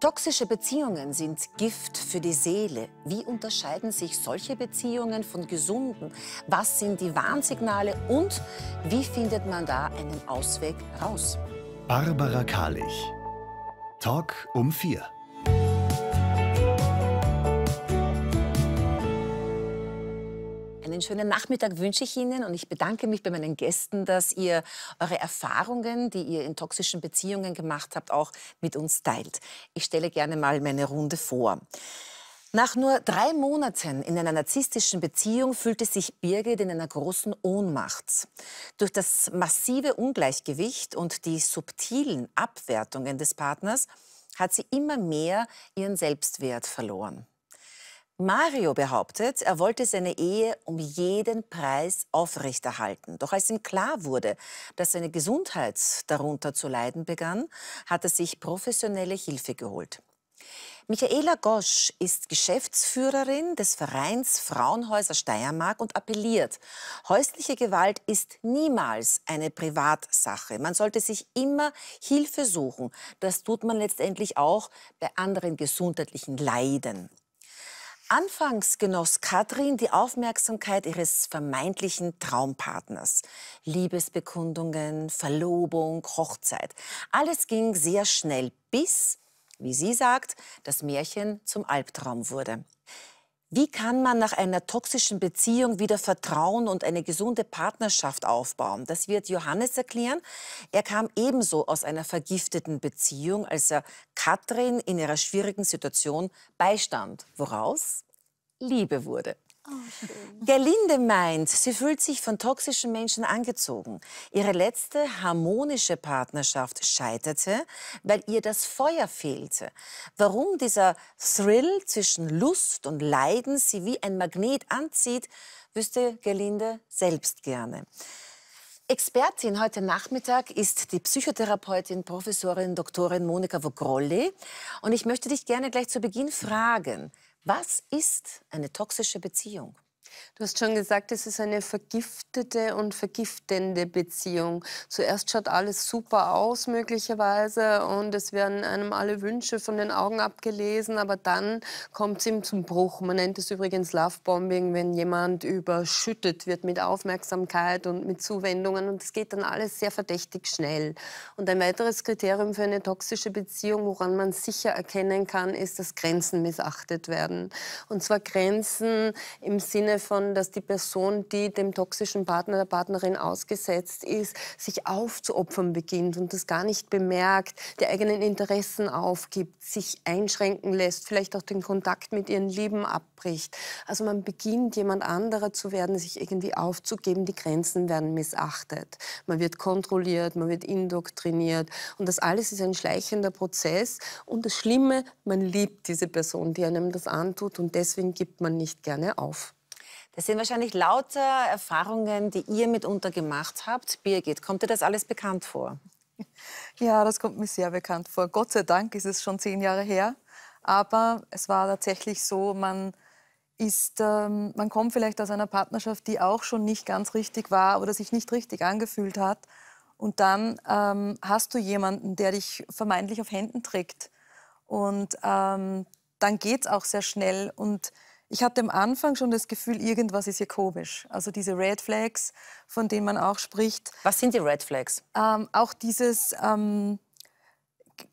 Toxische Beziehungen sind Gift für die Seele. Wie unterscheiden sich solche Beziehungen von gesunden? Was sind die Warnsignale und wie findet man da einen Ausweg raus? Barbara Karlich. Talk um vier. Einen schönen Nachmittag wünsche ich Ihnen und ich bedanke mich bei meinen Gästen, dass ihr eure Erfahrungen, die ihr in toxischen Beziehungen gemacht habt, auch mit uns teilt. Ich stelle gerne mal meine Runde vor. Nach nur drei Monaten in einer narzisstischen Beziehung fühlte sich Birgit in einer großen Ohnmacht. Durch das massive Ungleichgewicht und die subtilen Abwertungen des Partners hat sie immer mehr ihren Selbstwert verloren. Mario behauptet, er wollte seine Ehe um jeden Preis aufrechterhalten. Doch als ihm klar wurde, dass seine Gesundheit darunter zu leiden begann, hat er sich professionelle Hilfe geholt. Michaela Gosch ist Geschäftsführerin des Vereins Frauenhäuser Steiermark und appelliert, häusliche Gewalt ist niemals eine Privatsache. Man sollte sich immer Hilfe suchen. Das tut man letztendlich auch bei anderen gesundheitlichen Leiden. Anfangs genoss Katrin die Aufmerksamkeit ihres vermeintlichen Traumpartners. Liebesbekundungen, Verlobung, Hochzeit. Alles ging sehr schnell bis, wie sie sagt, das Märchen zum Albtraum wurde. Wie kann man nach einer toxischen Beziehung wieder Vertrauen und eine gesunde Partnerschaft aufbauen? Das wird Johannes erklären. Er kam ebenso aus einer vergifteten Beziehung, als er Katrin in ihrer schwierigen Situation beistand, woraus Liebe wurde. Oh, Gerlinde meint, sie fühlt sich von toxischen Menschen angezogen. Ihre letzte harmonische Partnerschaft scheiterte, weil ihr das Feuer fehlte. Warum dieser Thrill zwischen Lust und Leiden sie wie ein Magnet anzieht, wüsste Gerlinde selbst gerne. Expertin heute Nachmittag ist die Psychotherapeutin, Professorin, Doktorin Monika Vogrolli. Und ich möchte dich gerne gleich zu Beginn fragen, was ist eine toxische Beziehung? Du hast schon gesagt, es ist eine vergiftete und vergiftende Beziehung. Zuerst schaut alles super aus möglicherweise und es werden einem alle Wünsche von den Augen abgelesen, aber dann kommt es ihm zum Bruch. Man nennt es übrigens Lovebombing, wenn jemand überschüttet wird mit Aufmerksamkeit und mit Zuwendungen und es geht dann alles sehr verdächtig schnell. Und ein weiteres Kriterium für eine toxische Beziehung, woran man sicher erkennen kann, ist, dass Grenzen missachtet werden. Und zwar Grenzen im Sinne von, dass die Person, die dem toxischen Partner, oder Partnerin ausgesetzt ist, sich aufzuopfern beginnt und das gar nicht bemerkt, die eigenen Interessen aufgibt, sich einschränken lässt, vielleicht auch den Kontakt mit ihren Lieben abbricht. Also man beginnt, jemand anderer zu werden, sich irgendwie aufzugeben, die Grenzen werden missachtet. Man wird kontrolliert, man wird indoktriniert und das alles ist ein schleichender Prozess und das Schlimme, man liebt diese Person, die einem das antut und deswegen gibt man nicht gerne auf. Das sind wahrscheinlich lauter Erfahrungen, die ihr mitunter gemacht habt. Birgit, kommt dir das alles bekannt vor? Ja, das kommt mir sehr bekannt vor. Gott sei Dank ist es schon zehn Jahre her. Aber es war tatsächlich so, man, ist, ähm, man kommt vielleicht aus einer Partnerschaft, die auch schon nicht ganz richtig war oder sich nicht richtig angefühlt hat. Und dann ähm, hast du jemanden, der dich vermeintlich auf Händen trägt. Und ähm, dann geht es auch sehr schnell. Und ich hatte am Anfang schon das Gefühl, irgendwas ist hier komisch. Also diese Red Flags, von denen man auch spricht. Was sind die Red Flags? Ähm, auch dieses ähm,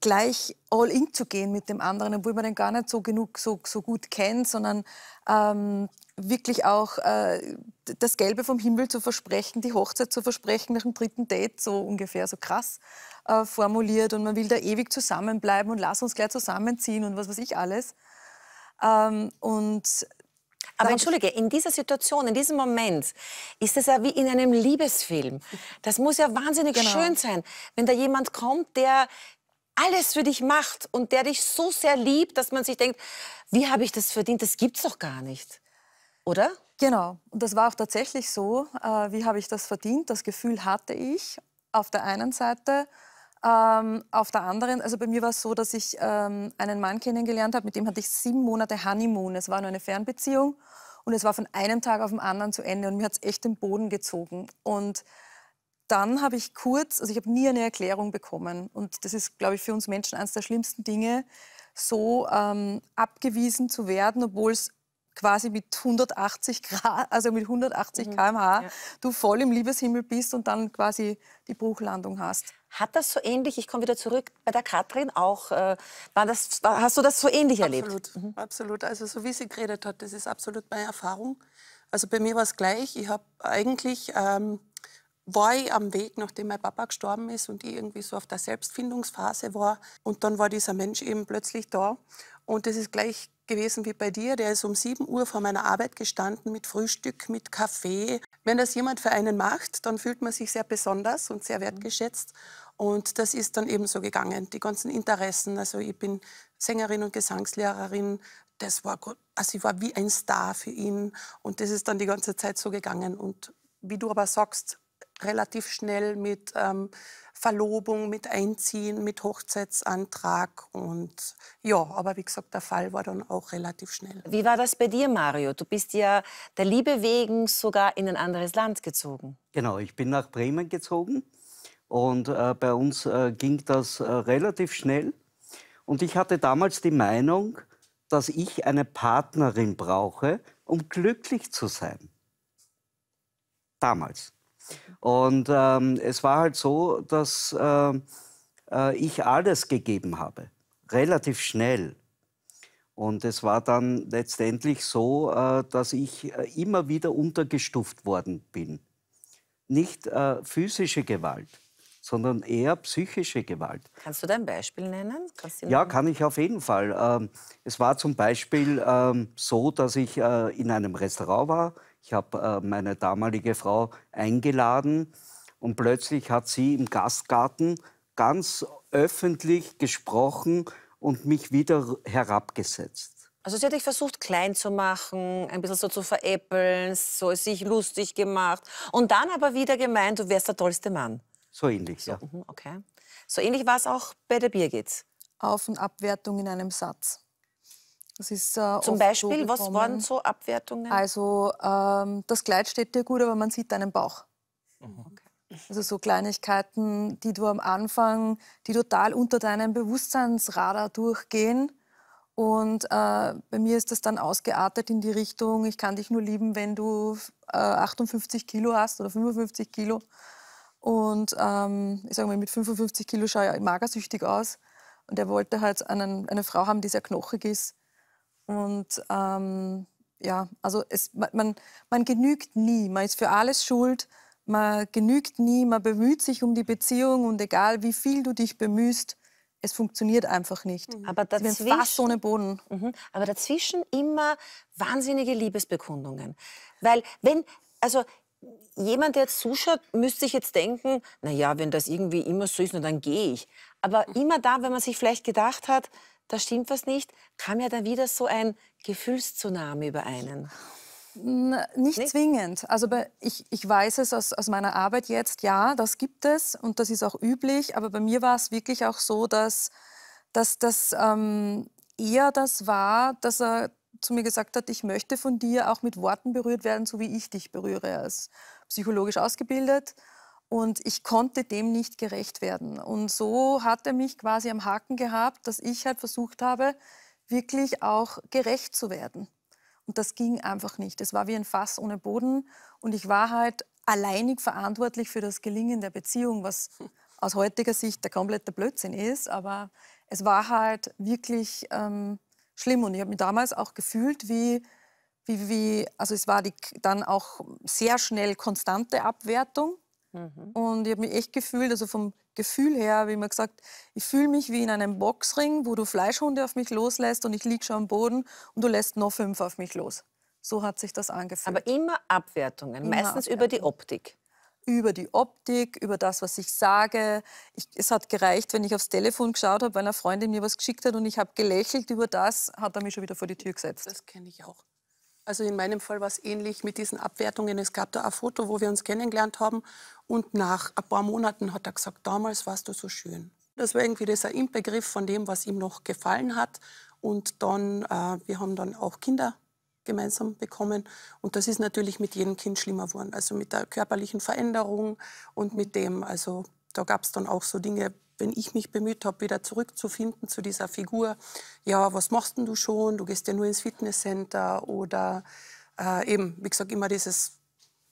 gleich all in zu gehen mit dem anderen, obwohl man den gar nicht so genug, so, so gut kennt, sondern ähm, wirklich auch äh, das Gelbe vom Himmel zu versprechen, die Hochzeit zu versprechen nach dem dritten Date, so ungefähr, so krass äh, formuliert. Und man will da ewig zusammenbleiben und lass uns gleich zusammenziehen und was weiß ich alles. Ähm, und aber entschuldige, in dieser Situation, in diesem Moment ist es ja wie in einem Liebesfilm. Das muss ja wahnsinnig genau. schön sein, wenn da jemand kommt, der alles für dich macht und der dich so sehr liebt, dass man sich denkt, wie habe ich das verdient? Das gibt's doch gar nicht. Oder? Genau. Und das war auch tatsächlich so. Äh, wie habe ich das verdient? Das Gefühl hatte ich auf der einen Seite ähm, auf der anderen, also bei mir war es so, dass ich ähm, einen Mann kennengelernt habe, mit dem hatte ich sieben Monate Honeymoon. Es war nur eine Fernbeziehung und es war von einem Tag auf den anderen zu Ende und mir hat es echt den Boden gezogen. Und dann habe ich kurz, also ich habe nie eine Erklärung bekommen und das ist, glaube ich, für uns Menschen eines der schlimmsten Dinge, so ähm, abgewiesen zu werden, obwohl es quasi mit 180 Grad, also mit 180 mhm. km/h, ja. du voll im Liebeshimmel bist und dann quasi die Bruchlandung hast. Hat das so ähnlich, ich komme wieder zurück, bei der Katrin auch, äh, war das, war, hast du das so ähnlich absolut. erlebt? Mhm. Absolut, also so wie sie geredet hat, das ist absolut meine Erfahrung. Also bei mir war es gleich, ich habe eigentlich... Ähm, war ich am Weg, nachdem mein Papa gestorben ist und ich irgendwie so auf der Selbstfindungsphase war. Und dann war dieser Mensch eben plötzlich da. Und das ist gleich gewesen wie bei dir, der ist um 7 Uhr vor meiner Arbeit gestanden mit Frühstück, mit Kaffee. Wenn das jemand für einen macht, dann fühlt man sich sehr besonders und sehr wertgeschätzt. Und das ist dann eben so gegangen. Die ganzen Interessen, also ich bin Sängerin und Gesangslehrerin, das war gut. Also ich war wie ein Star für ihn. Und das ist dann die ganze Zeit so gegangen. Und wie du aber sagst, relativ schnell mit ähm, Verlobung, mit Einziehen, mit Hochzeitsantrag. Und ja, aber wie gesagt, der Fall war dann auch relativ schnell. Wie war das bei dir, Mario? Du bist ja der Liebe wegen sogar in ein anderes Land gezogen. Genau, ich bin nach Bremen gezogen. Und äh, bei uns äh, ging das äh, relativ schnell. Und ich hatte damals die Meinung, dass ich eine Partnerin brauche, um glücklich zu sein. Damals. Und ähm, es war halt so, dass äh, äh, ich alles gegeben habe, relativ schnell. Und es war dann letztendlich so, äh, dass ich äh, immer wieder untergestuft worden bin. Nicht äh, physische Gewalt, sondern eher psychische Gewalt. Kannst du dein Beispiel nennen? ja, kann ich auf jeden Fall. Ähm, es war zum Beispiel ähm, so, dass ich äh, in einem Restaurant war ich habe äh, meine damalige Frau eingeladen und plötzlich hat sie im Gastgarten ganz öffentlich gesprochen und mich wieder herabgesetzt. Also sie hat dich versucht klein zu machen, ein bisschen so zu veräppeln, so sich lustig gemacht und dann aber wieder gemeint, du wärst der tollste Mann. So ähnlich, so, ja. Mhm, okay. So ähnlich war es auch bei der Birgit. Auf- und Abwertung in einem Satz. Ist, äh, Zum Beispiel, so was waren so Abwertungen? Also ähm, das Kleid steht dir gut, aber man sieht deinen Bauch. Mhm. Okay. Also so Kleinigkeiten, die du am Anfang, die total unter deinem Bewusstseinsradar durchgehen. Und äh, bei mir ist das dann ausgeartet in die Richtung, ich kann dich nur lieben, wenn du äh, 58 Kilo hast oder 55 Kilo. Und ähm, ich sage mal, mit 55 Kilo schaue ich magersüchtig aus. Und er wollte halt einen, eine Frau haben, die sehr knochig ist und ähm, ja, also es, man, man genügt nie, man ist für alles schuld, man genügt nie, man bemüht sich um die Beziehung und egal wie viel du dich bemühst, es funktioniert einfach nicht. Mhm. Aber dazwischen, fast ohne Boden. Mhm. Aber dazwischen immer wahnsinnige Liebesbekundungen. Weil wenn, also jemand, der jetzt zuschaut, müsste sich jetzt denken, naja, wenn das irgendwie immer so ist, dann gehe ich. Aber mhm. immer da, wenn man sich vielleicht gedacht hat, da stimmt was nicht, kam ja dann wieder so ein Gefühlszunahme über einen. Na, nicht, nicht, zwingend. Also bei, ich, ich weiß es aus, aus meiner Arbeit jetzt, ja, das gibt es und das ist auch üblich, aber bei mir war es wirklich auch so, dass dass das ähm, eher das war, dass er zu mir gesagt hat, ich möchte von dir auch mit Worten berührt werden, so wie ich dich berühre. Er ist psychologisch ausgebildet und ich konnte dem nicht gerecht werden. Und so hat er mich quasi am Haken gehabt, dass ich halt versucht habe, wirklich auch gerecht zu werden. Und das ging einfach nicht. Es war wie ein Fass ohne Boden. Und ich war halt alleinig verantwortlich für das Gelingen der Beziehung, was aus heutiger Sicht der komplette Blödsinn ist. Aber es war halt wirklich ähm, schlimm. Und ich habe mich damals auch gefühlt wie, wie, wie also es war die, dann auch sehr schnell konstante Abwertung Mhm. Und ich habe mich echt gefühlt, also vom Gefühl her, wie man gesagt, ich fühle mich wie in einem Boxring, wo du Fleischhunde auf mich loslässt und ich liege schon am Boden und du lässt noch fünf auf mich los. So hat sich das angefühlt. Aber immer Abwertungen, immer meistens Abwertungen. über die Optik über die Optik, über das, was ich sage. Ich, es hat gereicht, wenn ich aufs Telefon geschaut habe, weil eine Freundin mir was geschickt hat und ich habe gelächelt über das, hat er mich schon wieder vor die Tür gesetzt. Das kenne ich auch. Also in meinem Fall war es ähnlich mit diesen Abwertungen. Es gab da ein Foto, wo wir uns kennengelernt haben. Und nach ein paar Monaten hat er gesagt, damals warst du so schön. Das war irgendwie dieser Inbegriff von dem, was ihm noch gefallen hat. Und dann, äh, wir haben dann auch Kinder gemeinsam bekommen. Und das ist natürlich mit jedem Kind schlimmer geworden. Also mit der körperlichen Veränderung und mit dem, also da gab es dann auch so Dinge, wenn ich mich bemüht habe, wieder zurückzufinden zu dieser Figur, ja, was machst denn du schon? Du gehst ja nur ins Fitnesscenter oder äh, eben, wie gesagt, immer dieses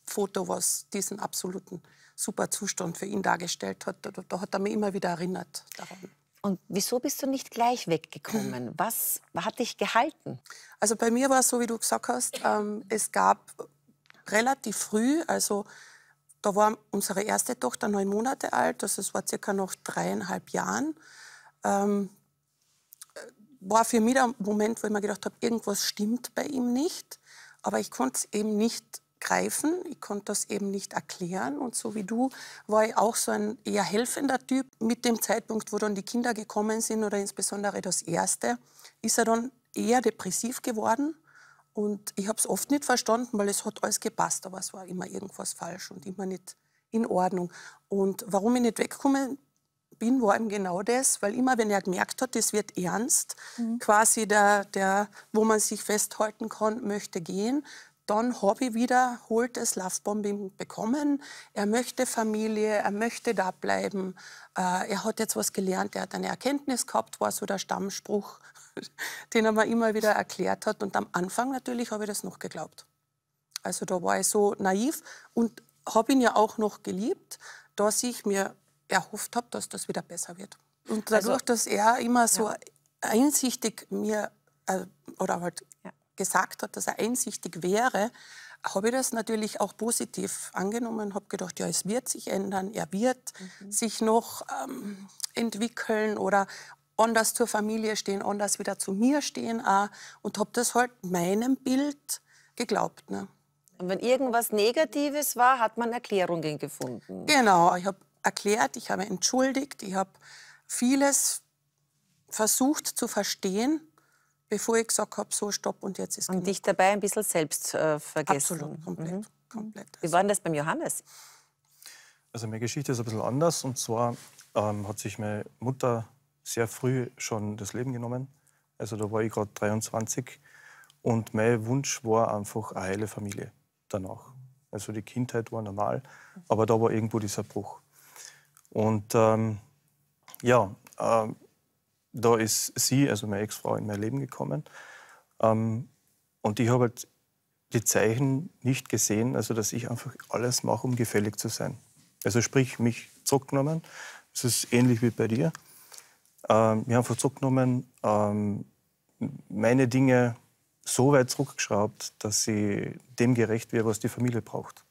Foto, was diesen absoluten super Zustand für ihn dargestellt hat. Da, da hat er mich immer wieder erinnert daran. Und wieso bist du nicht gleich weggekommen? Was hat dich gehalten? Also bei mir war es so, wie du gesagt hast, ähm, es gab relativ früh, also da war unsere erste Tochter neun Monate alt, das also war circa noch dreieinhalb Jahren. Ähm, äh, war für mich der Moment, wo ich mir gedacht habe, irgendwas stimmt bei ihm nicht. Aber ich konnte es eben nicht greifen, ich konnte das eben nicht erklären. Und so wie du war ich auch so ein eher helfender Typ. Mit dem Zeitpunkt, wo dann die Kinder gekommen sind oder insbesondere das erste, ist er dann eher depressiv geworden und ich habe es oft nicht verstanden, weil es hat alles gepasst, aber es war immer irgendwas falsch und immer nicht in Ordnung. Und warum ich nicht weggekommen bin, war eben genau das, weil immer, wenn er gemerkt hat, es wird ernst, mhm. quasi der, der, wo man sich festhalten kann, möchte gehen, dann habe ich wiederholt das Lovebombing bekommen. Er möchte Familie, er möchte da bleiben. Äh, er hat jetzt was gelernt, er hat eine Erkenntnis gehabt, war so der Stammspruch den er mir immer wieder erklärt hat. Und am Anfang natürlich habe ich das noch geglaubt. Also da war ich so naiv und habe ihn ja auch noch geliebt, dass ich mir erhofft habe, dass das wieder besser wird. Und dadurch, also, dass er immer so ja. einsichtig mir äh, oder halt ja. gesagt hat, dass er einsichtig wäre, habe ich das natürlich auch positiv angenommen, habe gedacht, ja, es wird sich ändern, er wird mhm. sich noch ähm, entwickeln oder, anders zur Familie stehen, anders wieder zu mir stehen auch, und habe das halt meinem Bild geglaubt. Ne? Und wenn irgendwas Negatives war, hat man Erklärungen gefunden. Genau, ich habe erklärt, ich habe entschuldigt, ich habe vieles versucht zu verstehen, bevor ich gesagt habe, so stopp und jetzt ist genug. Und dich dabei ein bisschen selbst äh, vergessen. Absolut, mhm. komplett. Mhm. komplett also. Wie war denn das beim Johannes? Also meine Geschichte ist ein bisschen anders und zwar ähm, hat sich meine Mutter sehr früh schon das Leben genommen. Also da war ich gerade 23 und mein Wunsch war einfach eine heile Familie danach. Also die Kindheit war normal, aber da war irgendwo dieser Bruch. Und ähm, ja, äh, da ist sie, also meine Ex-Frau, in mein Leben gekommen. Ähm, und ich habe halt die Zeichen nicht gesehen, also dass ich einfach alles mache, um gefällig zu sein. Also sprich, mich zurückgenommen. Das ist ähnlich wie bei dir. Ähm, wir haben von zurückgenommen, ähm, meine Dinge so weit zurückgeschraubt, dass sie dem gerecht wird, was die Familie braucht.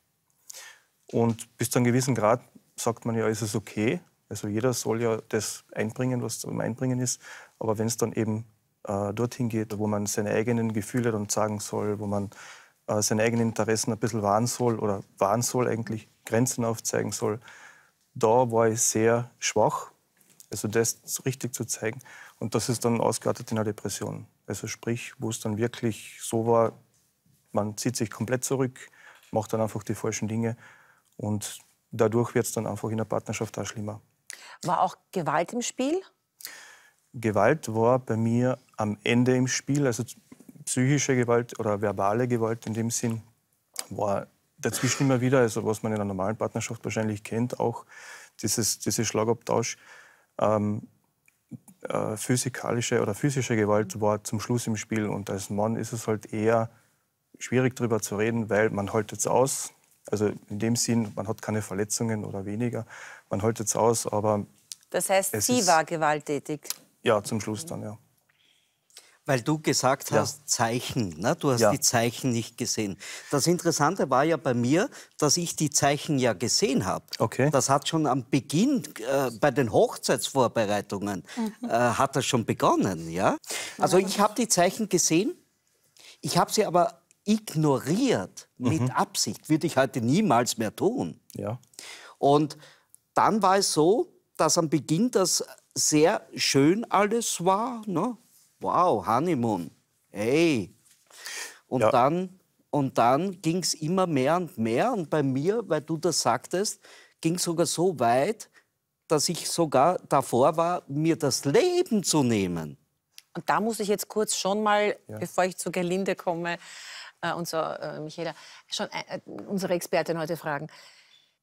Und bis zu einem gewissen Grad sagt man ja, ist es okay. Also jeder soll ja das einbringen, was zum Einbringen ist. Aber wenn es dann eben äh, dorthin geht, wo man seine eigenen Gefühle dann sagen soll, wo man äh, seine eigenen Interessen ein bisschen wahren soll oder wahren soll eigentlich, Grenzen aufzeigen soll, da war ich sehr schwach also das richtig zu zeigen. Und das ist dann ausgeartet in einer Depression. Also sprich, wo es dann wirklich so war, man zieht sich komplett zurück, macht dann einfach die falschen Dinge und dadurch wird es dann einfach in der Partnerschaft auch schlimmer. War auch Gewalt im Spiel? Gewalt war bei mir am Ende im Spiel, also psychische Gewalt oder verbale Gewalt in dem Sinn war dazwischen immer wieder, also was man in einer normalen Partnerschaft wahrscheinlich kennt, auch dieses, dieses Schlagabtausch. Ähm, äh, physikalische oder physische Gewalt war zum Schluss im Spiel und als Mann ist es halt eher schwierig darüber zu reden, weil man haltet es aus. Also in dem Sinn, man hat keine Verletzungen oder weniger, man haltet es aus, aber... Das heißt, sie war gewalttätig? Ja, zum Schluss dann, ja. Weil du gesagt hast, ja. Zeichen. Ne? Du hast ja. die Zeichen nicht gesehen. Das Interessante war ja bei mir, dass ich die Zeichen ja gesehen habe. Okay. Das hat schon am Beginn, äh, bei den Hochzeitsvorbereitungen, mhm. äh, hat das schon begonnen. Ja? Also ich habe die Zeichen gesehen, ich habe sie aber ignoriert mit mhm. Absicht. Würde ich heute niemals mehr tun. Ja. Und dann war es so, dass am Beginn das sehr schön alles war. Ne? wow, Honeymoon, ey. Und ja. dann, und dann ging es immer mehr und mehr. Und bei mir, weil du das sagtest, ging sogar so weit, dass ich sogar davor war, mir das Leben zu nehmen. Und da muss ich jetzt kurz schon mal, ja. bevor ich zu Gelinde komme, äh, und so, äh, Michaela, schon äh, unsere Expertin heute fragen.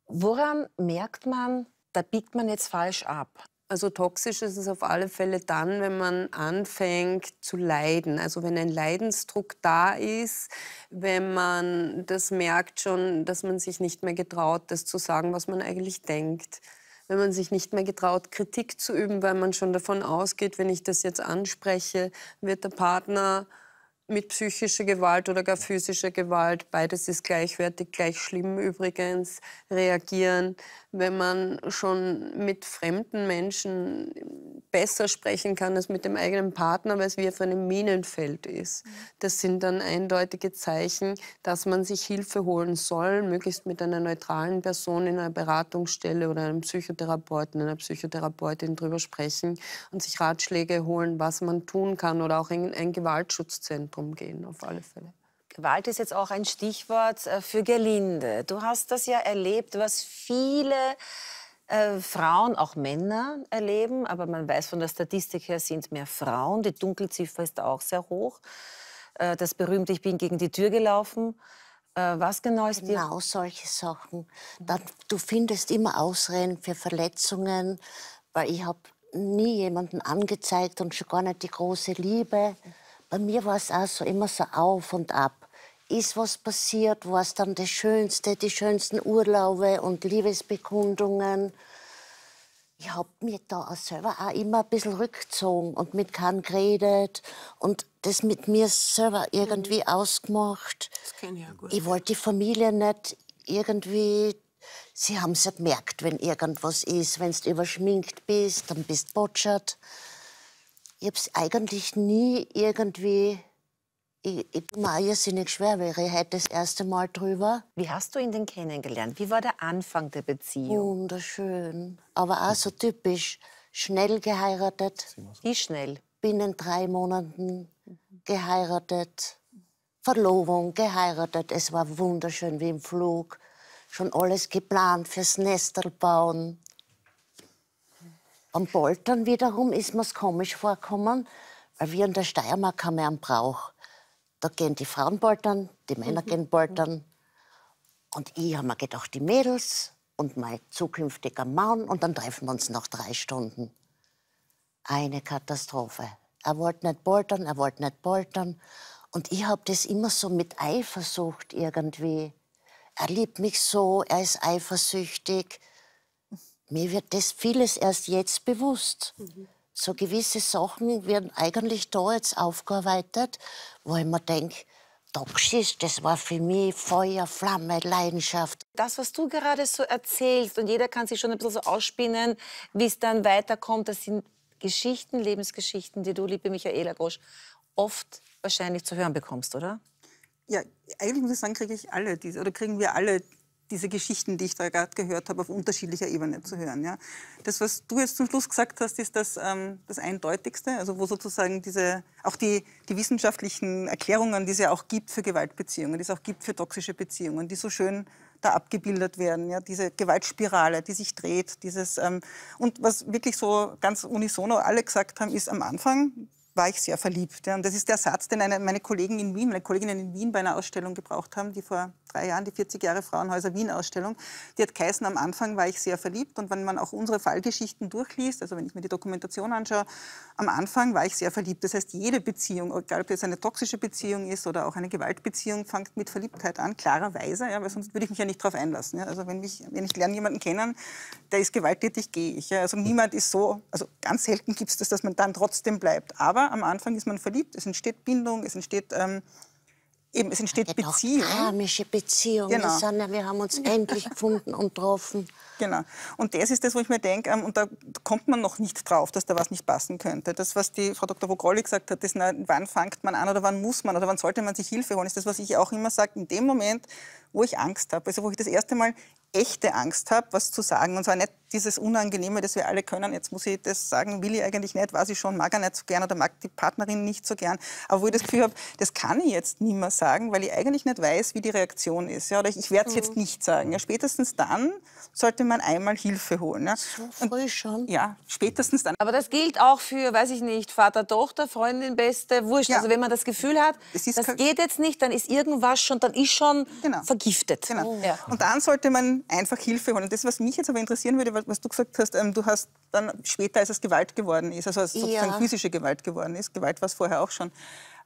Woran merkt man, da biegt man jetzt falsch ab? Also toxisch ist es auf alle Fälle dann, wenn man anfängt zu leiden. Also wenn ein Leidensdruck da ist, wenn man das merkt schon, dass man sich nicht mehr getraut, das zu sagen, was man eigentlich denkt. Wenn man sich nicht mehr getraut, Kritik zu üben, weil man schon davon ausgeht, wenn ich das jetzt anspreche, wird der Partner mit psychischer Gewalt oder gar physischer Gewalt, beides ist gleichwertig, gleich schlimm übrigens, reagieren wenn man schon mit fremden Menschen besser sprechen kann als mit dem eigenen Partner, weil es wie auf einem Minenfeld ist. Mhm. Das sind dann eindeutige Zeichen, dass man sich Hilfe holen soll, möglichst mit einer neutralen Person in einer Beratungsstelle oder einem Psychotherapeuten, einer Psychotherapeutin drüber sprechen und sich Ratschläge holen, was man tun kann oder auch in ein Gewaltschutzzentrum gehen, auf alle Fälle. Gewalt ist jetzt auch ein Stichwort äh, für Gelinde. Du hast das ja erlebt, was viele äh, Frauen, auch Männer erleben, aber man weiß von der Statistik her sind mehr Frauen. Die Dunkelziffer ist auch sehr hoch. Äh, das berühmte Ich bin gegen die Tür gelaufen. Äh, was genau ist genau dir? Genau solche Sachen. Dann, du findest immer Ausreden für Verletzungen, weil ich habe nie jemanden angezeigt und schon gar nicht die große Liebe. Bei mir war es auch so immer so auf und ab ist was passiert, war es dann das Schönste, die schönsten Urlaube und Liebesbekundungen. Ich habe mich da auch selber auch immer ein bisschen rückgezogen und mit keinem geredet und das mit mir selber irgendwie mhm. ausgemacht. Das kenne ich ja gut. Ich wollte die Familie nicht irgendwie Sie haben es ja gemerkt, wenn irgendwas ist. Wenn du überschminkt bist, dann bist du botschert. Ich habe es eigentlich nie irgendwie ich, ich bin mir irrsinnig schwer, weil ich heute das erste Mal drüber. Wie hast du ihn denn kennengelernt? Wie war der Anfang der Beziehung? Wunderschön. Aber auch so typisch. Schnell geheiratet. Wie schnell? Binnen drei Monaten geheiratet. Verlobung, geheiratet. Es war wunderschön wie im Flug. Schon alles geplant fürs Nestel bauen. Am Boltern wiederum ist mir's komisch vorkommen, weil wir in der Steiermark haben wir einen Brauch. Da gehen die Frauen poltern, die Männer mhm. gehen poltern. Mhm. Und ich habe mir gedacht, die Mädels und mein zukünftiger Mann und dann treffen wir uns nach drei Stunden. Eine Katastrophe. Er wollte nicht poltern, er wollte nicht poltern. Und ich habe das immer so mit Eifersucht irgendwie. Er liebt mich so, er ist eifersüchtig. Mir wird das vieles erst jetzt bewusst. Mhm so gewisse Sachen werden eigentlich da jetzt aufgearbeitet, wo ich mir denke, Doxis, das war für mich Feuer, Flamme, Leidenschaft. Das, was du gerade so erzählst, und jeder kann sich schon ein bisschen so ausspinnen, wie es dann weiterkommt, das sind Geschichten, Lebensgeschichten, die du, liebe Michaela Grosch, oft wahrscheinlich zu hören bekommst, oder? Ja, eigentlich muss ich sagen, kriege ich alle diese, oder kriegen wir alle diese Geschichten, die ich da gerade gehört habe, auf unterschiedlicher Ebene zu hören. Ja? Das, was du jetzt zum Schluss gesagt hast, ist das, ähm, das Eindeutigste, also wo sozusagen diese, auch die, die wissenschaftlichen Erklärungen, die es ja auch gibt für Gewaltbeziehungen, die es auch gibt für toxische Beziehungen, die so schön da abgebildet werden, ja, diese Gewaltspirale, die sich dreht, dieses ähm, und was wirklich so ganz unisono alle gesagt haben, ist am Anfang war ich sehr verliebt. Ja. Und das ist der Satz, den eine, meine Kollegen in Wien, meine Kolleginnen in Wien bei einer Ausstellung gebraucht haben, die vor drei Jahren die 40 Jahre Frauenhäuser Wien-Ausstellung. Die hat geheißen, am Anfang war ich sehr verliebt. Und wenn man auch unsere Fallgeschichten durchliest, also wenn ich mir die Dokumentation anschaue, am Anfang war ich sehr verliebt. Das heißt, jede Beziehung, egal ob es eine toxische Beziehung ist oder auch eine Gewaltbeziehung, fängt mit Verliebtheit an, klarerweise, ja, weil sonst würde ich mich ja nicht darauf einlassen. Ja. Also wenn, mich, wenn ich lerne jemanden kennen, der ist gewalttätig, gehe ich. Ja. Also niemand ist so, also ganz selten gibt es das, dass man dann trotzdem bleibt. Aber am Anfang ist man verliebt, es entsteht Bindung, es entsteht... Ähm, eben, es entsteht Beziehung. Karmische Beziehung, genau. Sanna, wir haben uns endlich gefunden und getroffen. Genau. Und das ist das, wo ich mir denke, ähm, und da kommt man noch nicht drauf, dass da was nicht passen könnte. Das, was die Frau Dr. Vogrolli gesagt hat, ist, wann fängt man an oder wann muss man oder wann sollte man sich Hilfe holen, ist das, was ich auch immer sage, in dem Moment, wo ich Angst habe, also wo ich das erste Mal echte Angst habe, was zu sagen. Und zwar nicht dieses Unangenehme, das wir alle können. Jetzt muss ich das sagen, will ich eigentlich nicht, weiß ich schon, mag er nicht so gern oder mag die Partnerin nicht so gern. Aber wo ich das Gefühl habe, das kann ich jetzt nicht mehr sagen, weil ich eigentlich nicht weiß, wie die Reaktion ist. Ja? Oder ich werde es mhm. jetzt nicht sagen. Ja? Spätestens dann sollte man einmal Hilfe holen. Ja? So früh schon? Ja, spätestens dann. Aber das gilt auch für, weiß ich nicht, Vater, Tochter, Freundin, Beste, Wurscht. Ja. Also wenn man das Gefühl hat, das, das geht jetzt nicht, dann ist irgendwas schon, dann ist schon genau. vergiftet. Genau. Oh. Ja. Und dann sollte man einfach Hilfe holen. Und das, was mich jetzt aber interessieren würde, weil was du gesagt hast, ähm, du hast dann später, als es Gewalt geworden ist, also als sozusagen ja. physische Gewalt geworden ist, Gewalt war es vorher auch schon,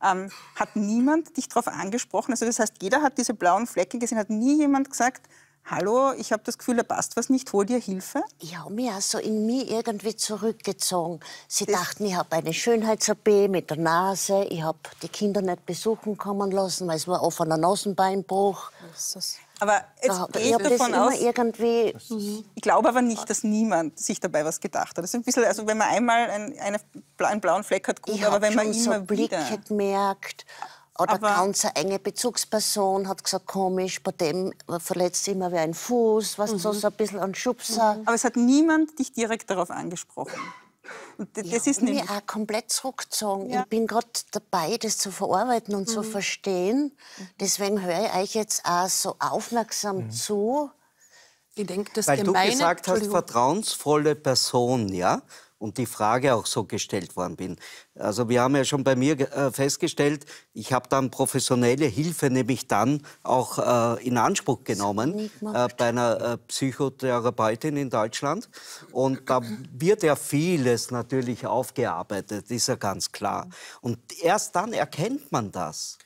ähm, hat niemand dich darauf angesprochen? Also das heißt, jeder hat diese blauen Flecke gesehen, hat nie jemand gesagt, hallo, ich habe das Gefühl, da passt was nicht, hol dir Hilfe? Ich habe mich also in mir irgendwie zurückgezogen. Sie das dachten, ich habe eine Schönheits-OP mit der Nase, ich habe die Kinder nicht besuchen kommen lassen, weil es war offener Nasenbeinbruch. Jesus. Aber jetzt oh, gehe ich davon aus, irgendwie... ich mhm. glaube aber nicht, dass niemand sich dabei was gedacht hat. Das ist ein bisschen, also wenn man einmal ein, eine, einen blauen Fleck hat, gut, ich aber wenn man immer so Blick wieder... gemerkt. Oder aber ganz eine enge Bezugsperson hat gesagt, komisch, bei dem verletzt immer wie ein Fuß, was mhm. so, so ein bisschen ein Schubser. Mhm. Aber es hat niemand dich direkt darauf angesprochen. Und das ja, ist nämlich mich auch komplett zurückgezogen. Ja. Ich bin gerade dabei, das zu verarbeiten und mhm. zu verstehen. Mhm. Deswegen höre ich euch jetzt auch so aufmerksam mhm. zu. Ich denke, das Weil gemeine, du gesagt hast, vertrauensvolle Person, ja? und die Frage auch so gestellt worden bin. Also wir haben ja schon bei mir äh, festgestellt, ich habe dann professionelle Hilfe nämlich dann auch äh, in Anspruch genommen äh, bei einer äh, Psychotherapeutin in Deutschland. Und da wird ja vieles natürlich aufgearbeitet, ist ja ganz klar. Und erst dann erkennt man das.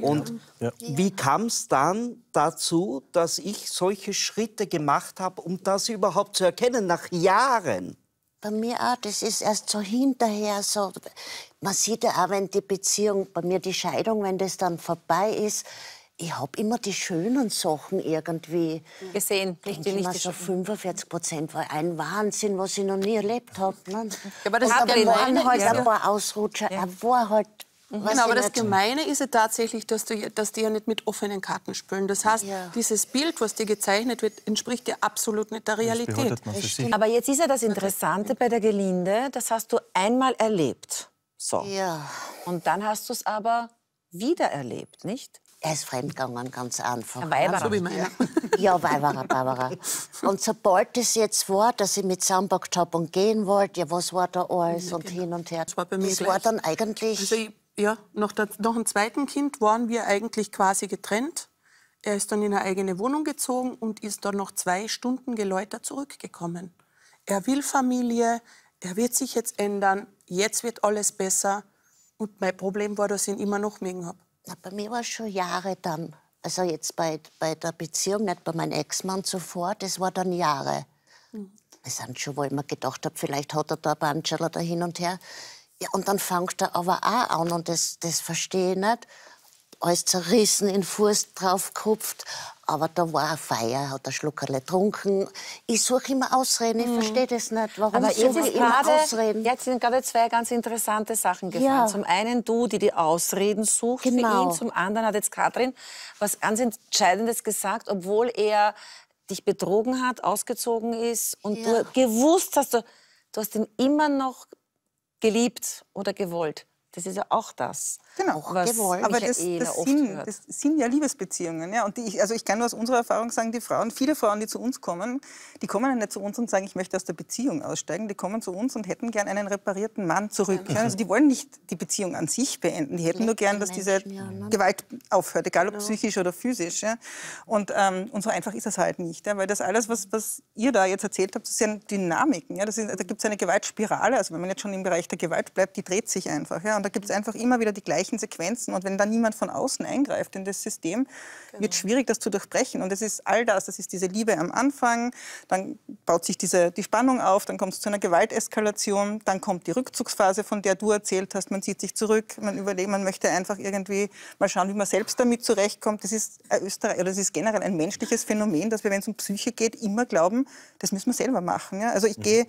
Und wie kam es dann dazu, dass ich solche Schritte gemacht habe, um das überhaupt zu erkennen, nach Jahren? bei mir auch. Das ist erst so hinterher so. Man sieht ja auch, wenn die Beziehung, bei mir die Scheidung, wenn das dann vorbei ist, ich habe immer die schönen Sachen irgendwie gesehen. Nicht, nicht so 45 Prozent war ein Wahnsinn, was ich noch nie erlebt habe. Ne? Ja, aber das und dann waren halt ein paar Ausrutscher. Ja. Er war halt Mhm. Was genau, aber das Gemeine ist ja tatsächlich, dass, du, dass die ja nicht mit offenen Karten spielen. Das heißt, ja. dieses Bild, was dir gezeichnet wird, entspricht ja absolut nicht der Realität. Aber jetzt ist ja das Interessante bei der Gelinde, das hast du einmal erlebt. So. Ja. Und dann hast du es aber wieder erlebt, nicht? Er ist fremdgegangen, ganz einfach. Ein Weiberer. So ja. ja, Weiberer, Barbara. Und sobald es jetzt war, dass ich mit zusammengepackt habe und gehen wollte, ja, was war da alles ja, und genau. hin und her. Das war, bei mir das war dann eigentlich... Also ja, nach, der, noch einem zweiten Kind waren wir eigentlich quasi getrennt. Er ist dann in eine eigene Wohnung gezogen und ist dann noch zwei Stunden geläutert zurückgekommen. Er will Familie, er wird sich jetzt ändern, jetzt wird alles besser. Und mein Problem war, dass ich ihn immer noch mögen habe. bei mir war es schon Jahre dann. Also jetzt bei, bei der Beziehung, nicht bei meinem Ex-Mann zuvor, das war dann Jahre. Mhm. sind schon, wo ich mir gedacht habe, vielleicht hat er da ein da hin und her. Ja, und dann fängt er aber auch an, und das, das verstehe ich nicht, alles zerrissen, in Fuß draufgekupft. Aber da war eine Feier, hat ein Schluckerl getrunken. Ich suche immer Ausreden, ich mhm. verstehe das nicht. Warum Aber suche ich immer gerade, Ausreden? Jetzt sind gerade zwei ganz interessante Sachen gefallen. Ja. Zum einen du, die die Ausreden sucht genau. für ihn. Zum anderen hat jetzt Katrin was ganz Entscheidendes gesagt, obwohl er dich betrogen hat, ausgezogen ist und ja. du gewusst hast, du, du hast ihn immer noch geliebt oder gewollt. Das ist ja auch das. Genau, was Jawohl. aber das, eh das, sind, das, sind, ja Liebesbeziehungen. Ja? Und die, also ich kann nur aus unserer Erfahrung sagen, die Frauen, viele Frauen, die zu uns kommen, die kommen ja nicht zu uns und sagen, ich möchte aus der Beziehung aussteigen. Die kommen zu uns und hätten gern einen reparierten Mann zurück. Ja. Also die wollen nicht die Beziehung an sich beenden. Die hätten nur gern, dass diese ne? Gewalt aufhört, egal ob psychisch oder physisch. Ja? Und, ähm, und so einfach ist das halt nicht. Ja? Weil das alles, was, was ihr da jetzt erzählt habt, das sind Dynamiken. Ja? Das ist, da gibt es eine Gewaltspirale. Also wenn man jetzt schon im Bereich der Gewalt bleibt, die dreht sich einfach. Ja? da gibt es einfach immer wieder die gleichen Sequenzen. Und wenn da niemand von außen eingreift in das System, genau. wird es schwierig, das zu durchbrechen. Und es ist all das. Das ist diese Liebe am Anfang, dann baut sich diese, die Spannung auf, dann kommt es zu einer Gewalteskalation, dann kommt die Rückzugsphase, von der du erzählt hast. Man zieht sich zurück, man überlegt, man möchte einfach irgendwie mal schauen, wie man selbst damit zurechtkommt. Das ist, äh, Österreich, oder das ist generell ein menschliches Phänomen, dass wir, wenn es um Psyche geht, immer glauben, das müssen wir selber machen. Ja? Also ich mhm. gehe,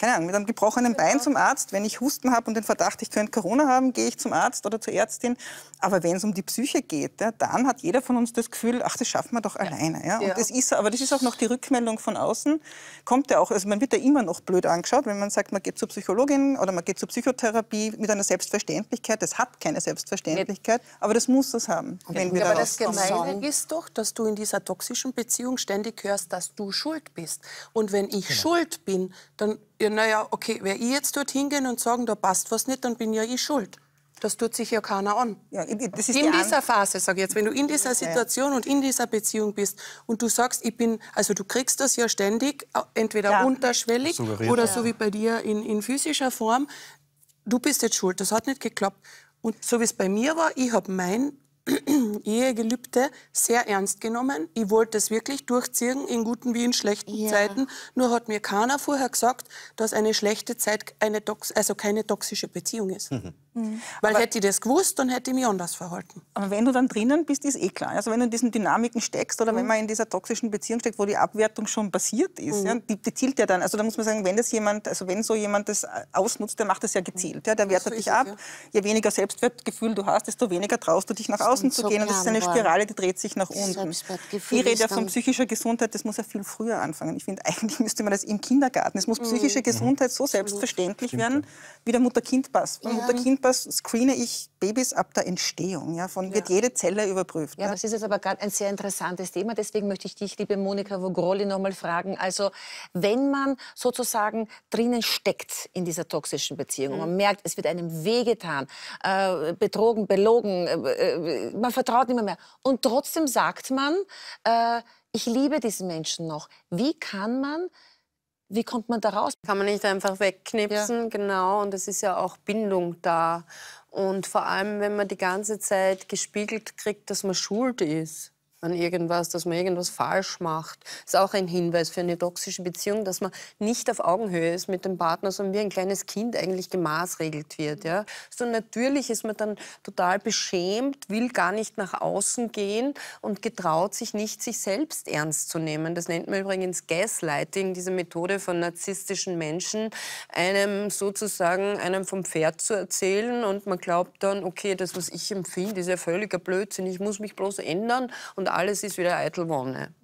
keine Ahnung, mit einem gebrochenen genau. Bein zum Arzt, wenn ich Husten habe und den Verdacht, ich könnte Corona haben, haben, gehe ich zum Arzt oder zur Ärztin. Aber wenn es um die Psyche geht, ja, dann hat jeder von uns das Gefühl, ach, das schaffen wir doch alleine. Ja? Und Das ist, aber das ist auch noch die Rückmeldung von außen. Kommt ja auch, also man wird ja immer noch blöd angeschaut, wenn man sagt, man geht zur Psychologin oder man geht zur Psychotherapie mit einer Selbstverständlichkeit. Das hat keine Selbstverständlichkeit, aber das muss es haben. Wenn wir aber das Gemeine ist doch, dass du in dieser toxischen Beziehung ständig hörst, dass du schuld bist. Und wenn ich genau. schuld bin, dann ja, naja, okay, wäre ich jetzt dort hingehen und sagen, da passt was nicht, dann bin ja ich schuld. Das tut sich ja keiner an. Ja, in die dieser Phase, sage ich jetzt, wenn du in dieser Situation und in dieser Beziehung bist und du sagst, ich bin, also du kriegst das ja ständig, entweder unterschwellig Suggeriert. oder so wie bei dir in, in physischer Form, du bist jetzt schuld, das hat nicht geklappt. Und so wie es bei mir war, ich habe mein Ehegelübde sehr ernst genommen. Ich wollte es wirklich durchziehen, in guten wie in schlechten ja. Zeiten. Nur hat mir keiner vorher gesagt, dass eine schlechte Zeit eine also keine toxische Beziehung ist. Mhm. Mhm. Weil aber hätte ich das gewusst, dann hätte ich mich anders verhalten. Aber wenn du dann drinnen bist, ist eh klar. Also wenn du in diesen Dynamiken steckst oder mhm. wenn man in dieser toxischen Beziehung steckt, wo die Abwertung schon passiert ist, mhm. ja, die, die, zielt ja dann. Also da muss man sagen, wenn das jemand, also wenn so jemand das ausnutzt, der macht das ja gezielt. Ja, der mhm. wertet so dich ab. Ja. Je weniger Selbstwertgefühl du hast, desto weniger traust du dich nach außen zu so gehen. Und das ist eine Spirale, die dreht sich nach unten. Ich rede ja von psychischer Gesundheit, das muss ja viel früher anfangen. Ich finde, eigentlich müsste man das im Kindergarten. Es muss mhm. psychische Gesundheit so selbstverständlich Stimmt, werden wie der Mutter-Kind-Pass. Ja. Mutter das screene ich Babys ab der Entstehung. Ja, von ja. wird jede Zelle überprüft. Ja, ja. Ne? das ist jetzt aber gerade ein sehr interessantes Thema. Deswegen möchte ich dich, liebe Monika Vogroli, nochmal fragen. Also, wenn man sozusagen drinnen steckt in dieser toxischen Beziehung mhm. man merkt, es wird einem wehgetan, äh, betrogen, belogen, äh, äh man vertraut nicht mehr und trotzdem sagt man, äh, ich liebe diesen Menschen noch. Wie kann man wie kommt man da raus? Kann man nicht einfach wegknipsen, ja. genau. Und es ist ja auch Bindung da. Und vor allem, wenn man die ganze Zeit gespiegelt kriegt, dass man schuld ist an irgendwas, dass man irgendwas falsch macht. Das ist auch ein Hinweis für eine toxische Beziehung, dass man nicht auf Augenhöhe ist mit dem Partner, sondern wie ein kleines Kind eigentlich gemaßregelt wird. Ja? So natürlich ist man dann total beschämt, will gar nicht nach außen gehen und getraut sich nicht, sich selbst ernst zu nehmen. Das nennt man übrigens Gaslighting, diese Methode von narzisstischen Menschen, einem sozusagen einem vom Pferd zu erzählen und man glaubt dann, okay, das, was ich empfinde, ist ja völliger Blödsinn, ich muss mich bloß ändern und und alles ist wieder eitel Wonne.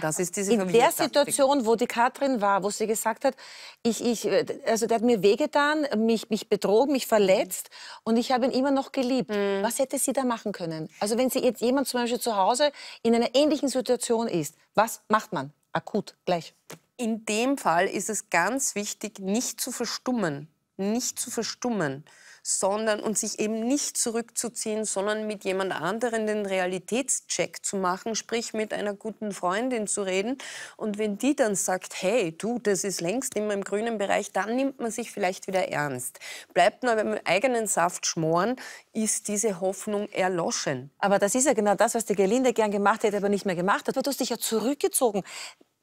Das ist diese In der Situation, wo die Katrin war, wo sie gesagt hat, ich, ich, äh, also der hat mir wehgetan, mich, mich betrogen, mich verletzt und ich habe ihn immer noch geliebt. Mhm. Was hätte sie da machen können? Also wenn sie jetzt jemand zum Beispiel zu Hause in einer ähnlichen Situation ist, was macht man? Akut, gleich. In dem Fall ist es ganz wichtig, nicht zu verstummen. Nicht zu verstummen sondern und sich eben nicht zurückzuziehen, sondern mit jemand anderem den Realitätscheck zu machen, sprich mit einer guten Freundin zu reden. Und wenn die dann sagt, hey, du, das ist längst immer im grünen Bereich, dann nimmt man sich vielleicht wieder ernst. Bleibt nur beim eigenen Saft schmoren, ist diese Hoffnung erloschen. Aber das ist ja genau das, was die Gelinde gern gemacht hätte, aber nicht mehr gemacht hat. du hast dich ja zurückgezogen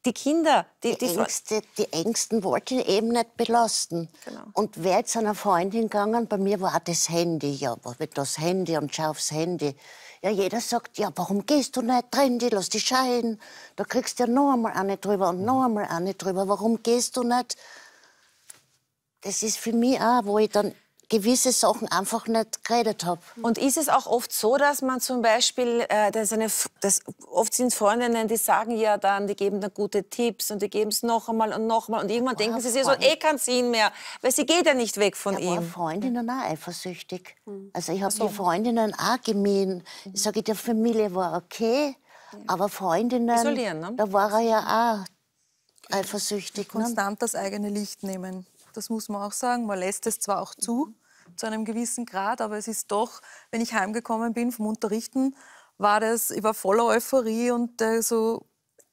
die Kinder, die, die, die Ängste, die Ängsten wollten eben nicht belasten. Genau. Und wer jetzt einer Freundin gegangen, bei mir war das Handy, ja, das Handy und schau aufs Handy. Ja, jeder sagt, ja, warum gehst du nicht drin, die lass dich scheiden. Da kriegst du ja noch einmal eine drüber und noch mhm. einmal eine drüber. Warum gehst du nicht? Das ist für mich auch, wo ich dann gewisse Sachen einfach nicht geredet habe. Und ist es auch oft so, dass man zum Beispiel, äh, dass eine, dass oft sind Freundinnen, die sagen ja dann, die geben dann gute Tipps und die geben es noch einmal und noch einmal und irgendwann denken sie sich so, eh kann sie ihn mehr, weil sie geht ja nicht weg von ja, ihm. Freundinnen auch eifersüchtig. Hm. Also ich habe so. die Freundinnen auch gemieden. Ich sage, die Familie war okay, aber Freundinnen, Isolieren, ne? da war er ja auch eifersüchtig. Ne? Konstant ne? das eigene Licht nehmen. Das muss man auch sagen. Man lässt es zwar auch zu, mhm. zu einem gewissen Grad, aber es ist doch, wenn ich heimgekommen bin vom Unterrichten, war das, ich war voller Euphorie und äh, so,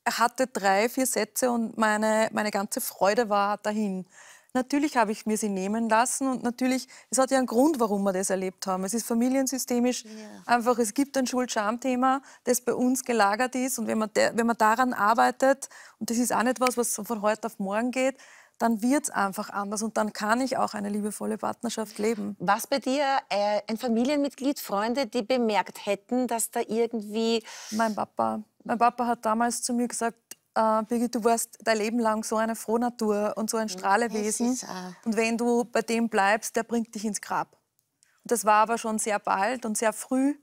er hatte drei, vier Sätze und meine, meine ganze Freude war dahin. Natürlich habe ich mir sie nehmen lassen und natürlich, es hat ja einen Grund, warum wir das erlebt haben. Es ist familiensystemisch ja. einfach, es gibt ein Schuld-Scham-Thema, das bei uns gelagert ist und wenn man, wenn man daran arbeitet, und das ist auch nicht etwas, was von heute auf morgen geht, dann wird es einfach anders und dann kann ich auch eine liebevolle Partnerschaft leben. Was bei dir äh, ein Familienmitglied, Freunde, die bemerkt hätten, dass da irgendwie... Mein Papa. Mein Papa hat damals zu mir gesagt, äh, Birgit, du warst dein Leben lang so eine Frohnatur und so ein hm, Strahlewesen. Und wenn du bei dem bleibst, der bringt dich ins Grab. Und das war aber schon sehr bald und sehr früh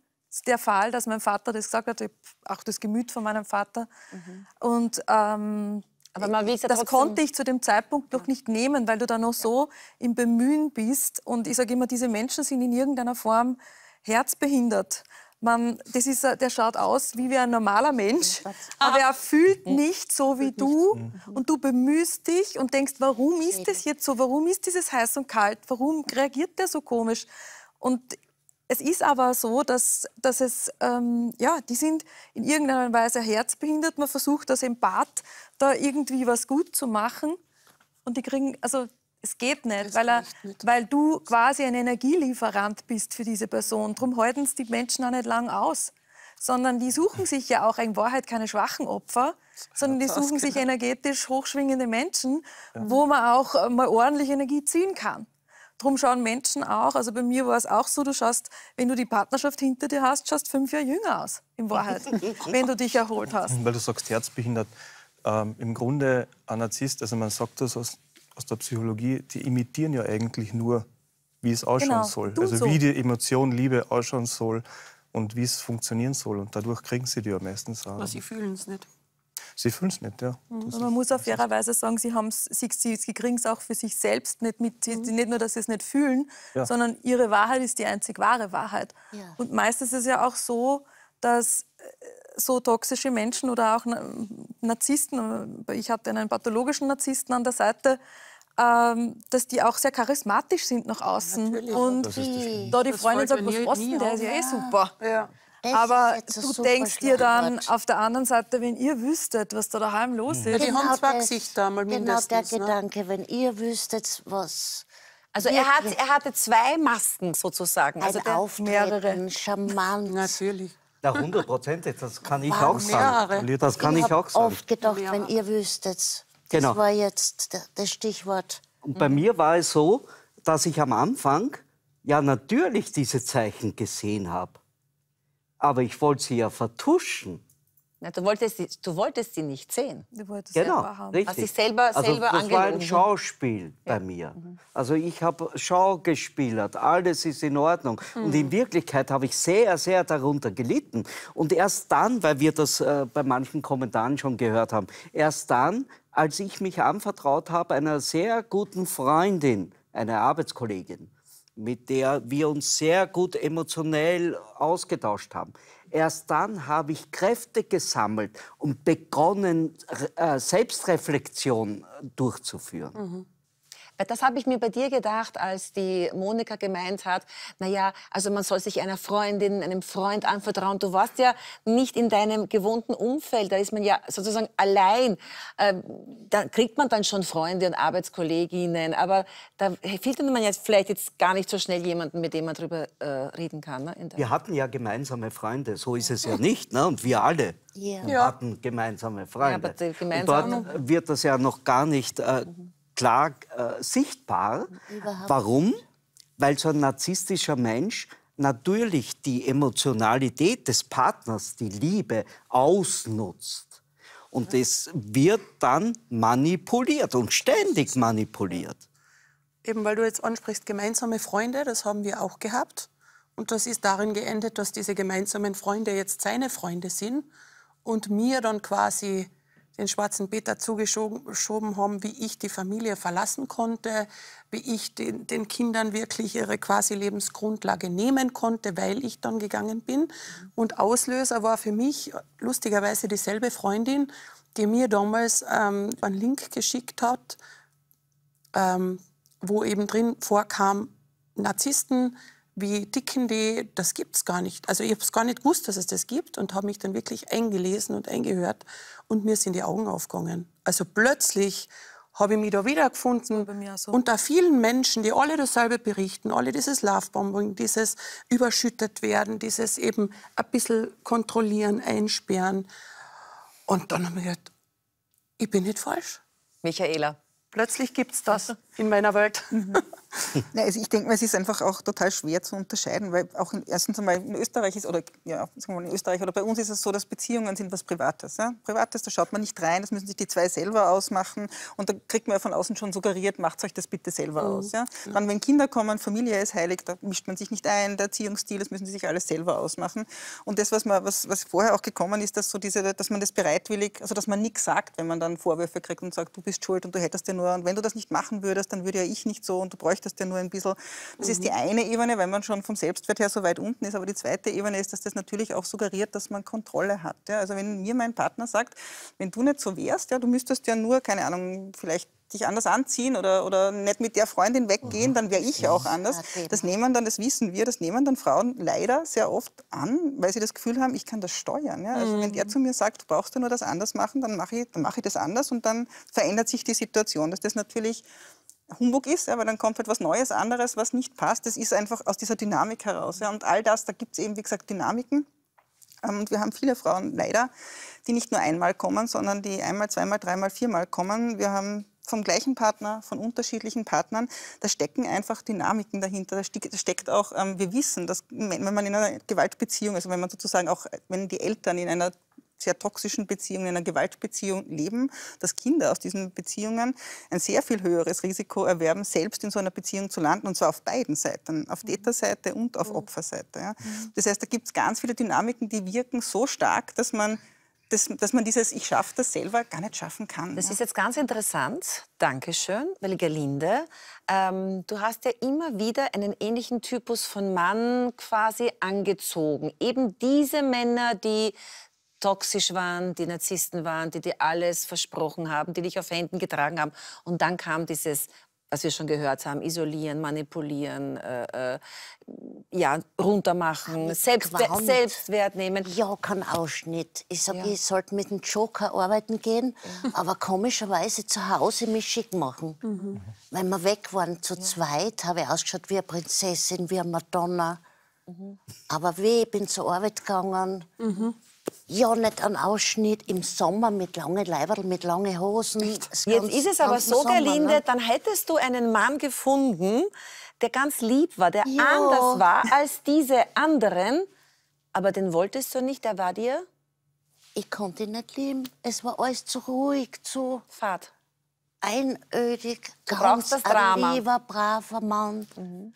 der Fall, dass mein Vater das gesagt hat, auch das Gemüt von meinem Vater. Mhm. Und ähm, aber man wie ja das konnte ich zu dem Zeitpunkt noch nicht nehmen, weil du da noch so im Bemühen bist. Und ich sage immer, diese Menschen sind in irgendeiner Form herzbehindert. Man, das ist, äh, der schaut aus wie, wie ein normaler Mensch, oh aber ah. er fühlt mhm. nicht so wie du mhm. Mhm. und du bemühst dich und denkst, warum ist das jetzt so, warum ist dieses heiß und kalt, warum reagiert der so komisch? Und es ist aber so, dass, dass es, ähm, ja, die sind in irgendeiner Weise herzbehindert. Man versucht, das im Bad da irgendwie was gut zu machen. Und die kriegen, also es geht nicht, weil, er, nicht. weil du quasi ein Energielieferant bist für diese Person. Darum halten es die Menschen auch nicht lang aus. Sondern die suchen sich ja auch in Wahrheit keine schwachen Opfer, sondern die suchen sich energetisch hochschwingende Menschen, ja. wo man auch äh, mal ordentlich Energie ziehen kann. Drum schauen Menschen auch, also bei mir war es auch so, du schaust, wenn du die Partnerschaft hinter dir hast, schaust fünf Jahre jünger aus, in Wahrheit, wenn du dich erholt hast. Weil du sagst, herzbehindert. Ähm, Im Grunde ein Narzisst, also man sagt das aus, aus der Psychologie, die imitieren ja eigentlich nur, wie es ausschauen genau, soll. Also so. wie die Emotion Liebe ausschauen soll und wie es funktionieren soll. Und dadurch kriegen sie die ja meistens auch. Aber sie fühlen es nicht. Sie fühlen es nicht, ja. Mhm. Man muss auf fairerweise sagen, sie, sie, sie, sie kriegen es auch für sich selbst nicht mit. Mhm. Nicht nur, dass sie es nicht fühlen, ja. sondern ihre Wahrheit ist die einzig wahre Wahrheit. Ja. Und meistens ist es ja auch so, dass äh, so toxische Menschen oder auch Narzissten, äh, ich hatte einen pathologischen Narzissten an der Seite, ähm, dass die auch sehr charismatisch sind nach außen. Ja, und da die Freundin sagt, was kostet der? Ist ja eh super. Ja. Das aber du denkst dir dann Wort. auf der anderen Seite, wenn ihr wüsstet, was da daheim los ist. Ja, die genau haben zwei Gesichter mal genau mindestens. Genau der ne? Gedanke, ne? wenn ihr wüsstet, was... Also er, hat, er hatte zwei Masken sozusagen. Also Ein der, Auftreten, charmant. Natürlich. Ja, hundertprozentig, das kann ich auch sagen. Mehrere. Das kann ich, ich auch sagen. Ich habe oft gedacht, wenn ihr wüsstet. Das genau. war jetzt das Stichwort. Und bei mhm. mir war es so, dass ich am Anfang ja natürlich diese Zeichen gesehen habe aber ich wollte sie ja vertuschen. Na, du, wolltest sie, du wolltest sie nicht sehen. Du wolltest genau, selber haben. Richtig. Hast dich selber, also, selber Das angelogen. war ein Schauspiel bei ja. mir. Mhm. Also ich habe Schau alles ist in Ordnung. Mhm. Und in Wirklichkeit habe ich sehr, sehr darunter gelitten. Und erst dann, weil wir das äh, bei manchen Kommentaren schon gehört haben, erst dann, als ich mich anvertraut habe einer sehr guten Freundin, einer Arbeitskollegin, mit der wir uns sehr gut emotionell ausgetauscht haben. Erst dann habe ich Kräfte gesammelt und begonnen, äh, Selbstreflexion durchzuführen. Mhm. Das habe ich mir bei dir gedacht, als die Monika gemeint hat, naja, also man soll sich einer Freundin, einem Freund anvertrauen. Du warst ja nicht in deinem gewohnten Umfeld, da ist man ja sozusagen allein. Ähm, da kriegt man dann schon Freunde und Arbeitskolleginnen, aber da findet man jetzt vielleicht jetzt gar nicht so schnell jemanden, mit dem man drüber äh, reden kann. Ne? Wir hatten ja gemeinsame Freunde, so ist es ja nicht, ne? und wir alle. Yeah. hatten gemeinsame Freunde. Ja, gemeinsame... Und dort wird das ja noch gar nicht äh, mhm klar äh, sichtbar. Überhaupt Warum? Weil so ein narzisstischer Mensch natürlich die Emotionalität des Partners, die Liebe, ausnutzt. Und es wird dann manipuliert und ständig manipuliert. Eben weil du jetzt ansprichst, gemeinsame Freunde, das haben wir auch gehabt. Und das ist darin geendet, dass diese gemeinsamen Freunde jetzt seine Freunde sind und mir dann quasi den schwarzen Peter zugeschoben haben, wie ich die Familie verlassen konnte, wie ich den, den, Kindern wirklich ihre quasi Lebensgrundlage nehmen konnte, weil ich dann gegangen bin. Und Auslöser war für mich lustigerweise dieselbe Freundin, die mir damals ähm, einen Link geschickt hat, ähm, wo eben drin vorkam, Narzissten, wie ticken die, das gibt es gar nicht. Also ich habe es gar nicht gewusst, dass es das gibt und habe mich dann wirklich eingelesen und eingehört und mir sind die Augen aufgegangen. Also plötzlich habe ich mich da wiedergefunden so. unter vielen Menschen, die alle dasselbe berichten, alle dieses Lovebombing, dieses überschüttet werden, dieses eben ein bisschen kontrollieren, einsperren. Und dann habe ich gedacht, ich bin nicht falsch. Michaela. Plötzlich gibt es das in meiner Welt. Mhm ja, also ich denke mir, es ist einfach auch total schwer zu unterscheiden, weil auch in, erstens einmal in Österreich ist, oder ja, sagen wir mal in Österreich oder bei uns ist es so, dass Beziehungen sind was Privates. Ja? Privates, da schaut man nicht rein, das müssen sich die zwei selber ausmachen und da kriegt man ja von außen schon suggeriert, macht euch das bitte selber mhm. aus. Ja? Mhm. Dann, wenn Kinder kommen, Familie ist heilig, da mischt man sich nicht ein, der Erziehungsstil, das müssen sie sich alles selber ausmachen. Und das, was, man, was, was vorher auch gekommen ist, dass, so diese, dass man das bereitwillig, also dass man nichts sagt, wenn man dann Vorwürfe kriegt und sagt, du bist schuld und du hättest ja nur, und wenn du das nicht machen würdest, dann würde ja ich nicht so und du bräuchtest leuchtest ja nur ein bisschen. Das mhm. ist die mhm. eine Ebene, weil man schon vom Selbstwert her so weit unten ist. Aber die zweite Ebene ist, dass das natürlich auch suggeriert, dass man Kontrolle hat. Ja? Also wenn mir mein Partner sagt, wenn du nicht so wärst, ja, du müsstest ja nur, keine Ahnung, vielleicht dich anders anziehen oder, oder nicht mit der Freundin weggehen, mhm. dann wäre ich ja auch anders. Das nehmen dann, das wissen wir, das nehmen dann Frauen leider sehr oft an, weil sie das Gefühl haben, ich kann das steuern. Ja? Also mhm. wenn der mhm. zu mir sagt, du brauchst ja nur das anders machen, dann mache ich, mach ich das anders und dann verändert sich die Situation. Dass das natürlich Humbug ist, ja, weil dann kommt etwas halt Neues, anderes, was nicht passt. Das ist einfach aus dieser Dynamik heraus. Ja. Und all das, da gibt es eben, wie gesagt, Dynamiken. Ähm, und wir haben viele Frauen leider, die nicht nur einmal kommen, sondern die einmal, zweimal, dreimal, viermal kommen. Wir haben vom gleichen Partner, von unterschiedlichen Partnern, da stecken einfach Dynamiken dahinter. Da steckt auch, ähm, wir wissen, dass wenn man in einer Gewaltbeziehung, also wenn man sozusagen auch, wenn die Eltern in einer sehr toxischen Beziehung, in einer Gewaltbeziehung leben, dass Kinder aus diesen Beziehungen ein sehr viel höheres Risiko erwerben, selbst in so einer Beziehung zu landen, und zwar auf beiden Seiten, auf mhm. Täterseite und auf mhm. Opferseite. Ja. Mhm. Das heißt, da gibt es ganz viele Dynamiken, die wirken so stark, dass man dass, dass man dieses Ich schaffe das selber gar nicht schaffen kann. Das ja. ist jetzt ganz interessant. Dankeschön, weil Gerlinde, ähm, du hast ja immer wieder einen ähnlichen Typus von Mann quasi angezogen. Eben diese Männer, die toxisch waren, die Narzissten waren, die dir alles versprochen haben, die dich auf Händen getragen haben. Und dann kam dieses, was wir schon gehört haben, isolieren, manipulieren, äh, äh, ja, runtermachen, Selbstwer quant. Selbstwert nehmen. Ja, kein Ausschnitt. Ich sage, ja. ich sollte mit dem Joker arbeiten gehen, mhm. aber komischerweise zu Hause mich schick machen. Mhm. Weil wir weg waren zu ja. zweit, habe ich ausgeschaut wie eine Prinzessin, wie eine Madonna. Mhm. Aber weh, ich bin zur Arbeit gegangen. Mhm. Ja, nicht ein Ausschnitt im Sommer mit langen Leiberl, mit langen Hosen. Jetzt ist es aber so, Sommer, Gerlinde, dann hättest du einen Mann gefunden, der ganz lieb war, der ja. anders war als diese anderen. Aber den wolltest du nicht, der war dir? Ich konnte ihn nicht lieben. Es war alles zu ruhig, zu... Fad. Einödig, du ganz das Drama. ein lieber, braver Mann. Mhm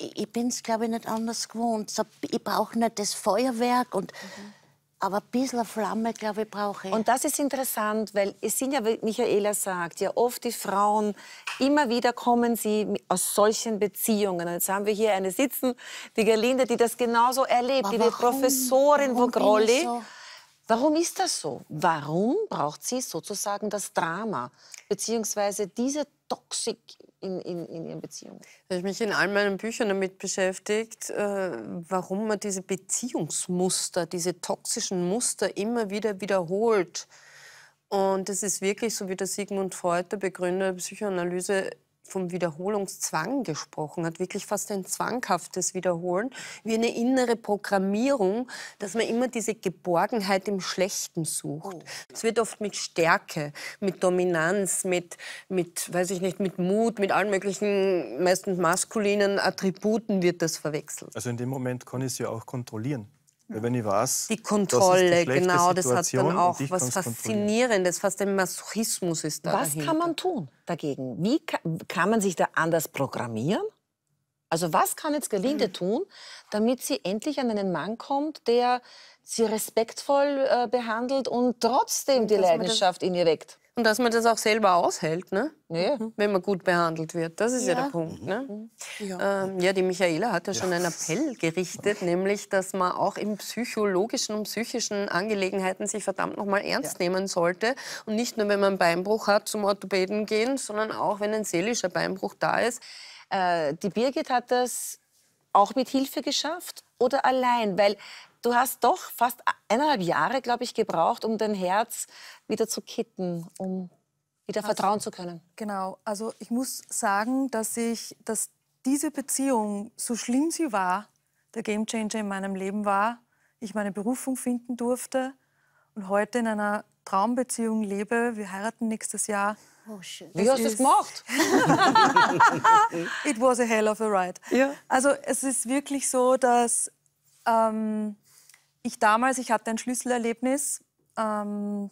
ich bin es, glaube ich, nicht anders gewohnt. Ich brauche nicht das Feuerwerk und mhm. Aber ein bisschen Flamme, glaube ich, brauche ich. Und das ist interessant, weil es sind ja, wie Michaela sagt, ja oft die Frauen, immer wieder kommen sie aus solchen Beziehungen. Und jetzt haben wir hier eine sitzen, die Gerlinde, die das genauso erlebt, die Professorin von Grolli. So? Warum ist das so? Warum braucht sie sozusagen das Drama, beziehungsweise diese Toxik in, in, in ihren Beziehungen. Ich Habe mich in all meinen Büchern damit beschäftigt, äh, warum man diese Beziehungsmuster, diese toxischen Muster immer wieder wiederholt. Und es ist wirklich, so wie der Sigmund Freud, der Begründer der Psychoanalyse, vom Wiederholungszwang gesprochen hat, wirklich fast ein zwanghaftes Wiederholen, wie eine innere Programmierung, dass man immer diese Geborgenheit im Schlechten sucht. Oh. Es wird oft mit Stärke, mit Dominanz, mit, mit, weiß ich nicht, mit Mut, mit allen möglichen meistens maskulinen Attributen wird das verwechselt. Also in dem Moment kann ich es ja auch kontrollieren. Ja, wenn ich weiß, die Kontrolle, das die genau, das hat dann auch was Faszinierendes, fast ein Masochismus ist da. Was dahinter. kann man tun dagegen? Wie kann, kann man sich da anders programmieren? Also was kann jetzt Gelinde mhm. tun, damit sie endlich an einen Mann kommt, der sie respektvoll äh, behandelt und trotzdem und die Leidenschaft in ihr weckt? Und dass man das auch selber aushält, ne? Ja. Mhm. wenn man gut behandelt wird. Das ist ja, ja der Punkt. Ne? Ja. Ähm, ja. die Michaela hat ja schon einen Appell gerichtet, nämlich, dass man auch in psychologischen und psychischen Angelegenheiten sich verdammt nochmal ernst nehmen sollte. Und nicht nur, wenn man einen Beinbruch hat, zum Orthopäden gehen, sondern auch, wenn ein seelischer Beinbruch da ist. Äh, die Birgit hat das auch mit Hilfe geschafft oder allein? Weil du hast doch fast eineinhalb Jahre, glaube ich, gebraucht, um dein Herz wieder zu kitten, um wieder also, vertrauen zu können. Genau. Also ich muss sagen, dass ich, dass diese Beziehung, so schlimm sie war, der Gamechanger in meinem Leben war, ich meine Berufung finden durfte und heute in einer Traumbeziehung lebe. Wir heiraten nächstes Jahr. Oh, shit. Wie hast du das gemacht? It was a hell of a ride. Ja. Also es ist wirklich so, dass ähm, ich damals, ich hatte ein Schlüsselerlebnis ähm,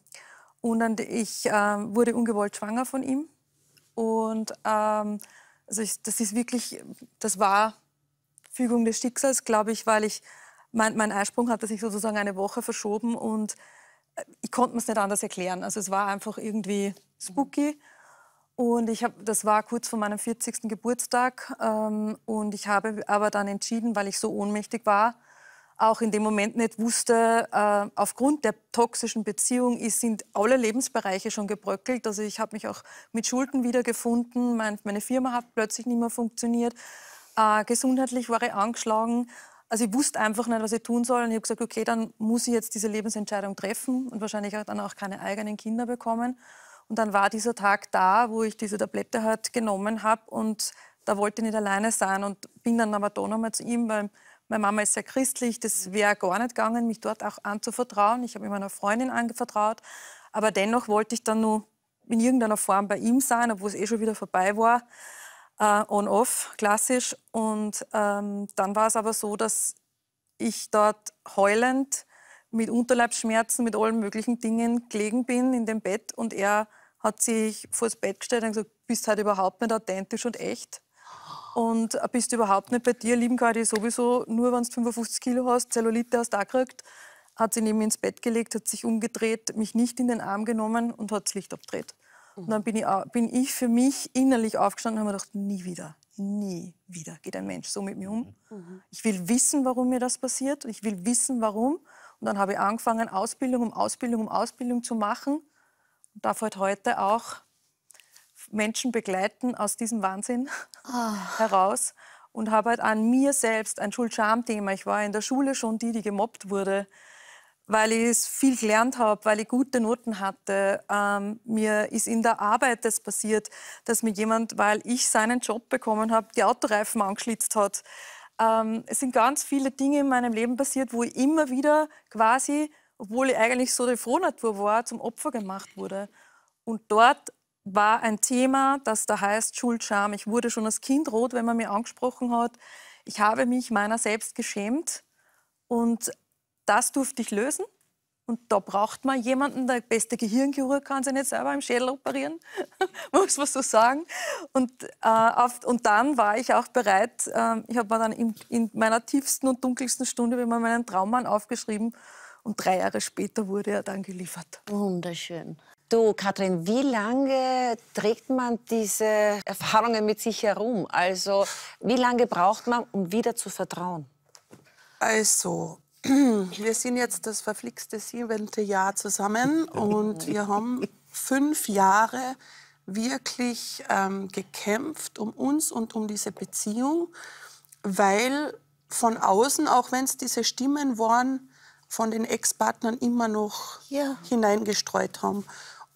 und dann, ich äh, wurde ungewollt schwanger von ihm. Und ähm, also ich, das ist wirklich, das war Fügung des Schicksals, glaube ich, weil ich, mein, mein Eisprung hatte sich sozusagen eine Woche verschoben und äh, ich konnte mir es nicht anders erklären. Also es war einfach irgendwie spooky. Und ich habe, das war kurz vor meinem 40. Geburtstag. Ähm, und ich habe aber dann entschieden, weil ich so ohnmächtig war, auch in dem Moment nicht wusste, äh, aufgrund der toxischen Beziehung ist, sind alle Lebensbereiche schon gebröckelt. Also ich habe mich auch mit Schulden wiedergefunden, mein, meine Firma hat plötzlich nicht mehr funktioniert, äh, gesundheitlich war ich angeschlagen. Also ich wusste einfach nicht, was ich tun soll und ich habe gesagt, okay, dann muss ich jetzt diese Lebensentscheidung treffen und wahrscheinlich auch dann auch keine eigenen Kinder bekommen. Und dann war dieser Tag da, wo ich diese Tablette halt genommen habe und da wollte ich nicht alleine sein und bin dann aber da nochmal zu ihm, weil meine Mama ist sehr christlich, das mhm. wäre gar nicht gegangen, mich dort auch anzuvertrauen. Ich habe mir meiner Freundin angevertraut, aber dennoch wollte ich dann nur in irgendeiner Form bei ihm sein, obwohl es eh schon wieder vorbei war. Uh, äh, On-off, klassisch. Und ähm, dann war es aber so, dass ich dort heulend mit Unterleibsschmerzen, mit allen möglichen Dingen gelegen bin in dem Bett und er hat sich vor das Bett gestellt und gesagt, bist halt überhaupt nicht authentisch und echt. Und bist überhaupt nicht bei dir. lieben ist sowieso nur, wenn du 55 Kilo hast, Zellulite hast du auch gekriegt. Hat sie neben mir ins Bett gelegt, hat sich umgedreht, mich nicht in den Arm genommen und hat das Licht abgedreht. Und dann bin ich, bin ich für mich innerlich aufgestanden und habe gedacht, nie wieder, nie wieder geht ein Mensch so mit mir um. Mhm. Ich will wissen, warum mir das passiert. Ich will wissen, warum. Und dann habe ich angefangen, Ausbildung um Ausbildung um Ausbildung zu machen. Und darf halt heute auch Menschen begleiten aus diesem Wahnsinn oh. heraus und habe halt an mir selbst ein Schuld-Scham-Thema. Ich war in der Schule schon die, die gemobbt wurde, weil ich viel gelernt habe, weil ich gute Noten hatte. Ähm, mir ist in der Arbeit das passiert, dass mir jemand, weil ich seinen Job bekommen habe, die Autoreifen angeschlitzt hat. Ähm, es sind ganz viele Dinge in meinem Leben passiert, wo ich immer wieder quasi, obwohl ich eigentlich so die Frohnatur war, zum Opfer gemacht wurde. Und dort war ein Thema, das da heißt Schuldscham. Ich wurde schon als Kind rot, wenn man mir angesprochen hat. Ich habe mich meiner selbst geschämt und das durfte ich lösen. Und da braucht man jemanden, der beste Gehirnchirurg kann sich nicht selber im Schädel operieren, muss man so sagen. Und, äh, auf, und dann war ich auch bereit, äh, ich habe mir dann in, in, meiner tiefsten und dunkelsten Stunde immer meinen Traummann aufgeschrieben und drei Jahre später wurde er dann geliefert. Wunderschön. Du, Katrin, wie lange trägt man diese Erfahrungen mit sich herum? Also, wie lange braucht man, um wieder zu vertrauen? Also, wir sind jetzt das verflixte siebente Jahr zusammen und wir haben fünf Jahre wirklich ähm, gekämpft um uns und um diese Beziehung, weil von außen, auch wenn es diese Stimmen waren, von den Ex-Partnern immer noch ja. hineingestreut haben.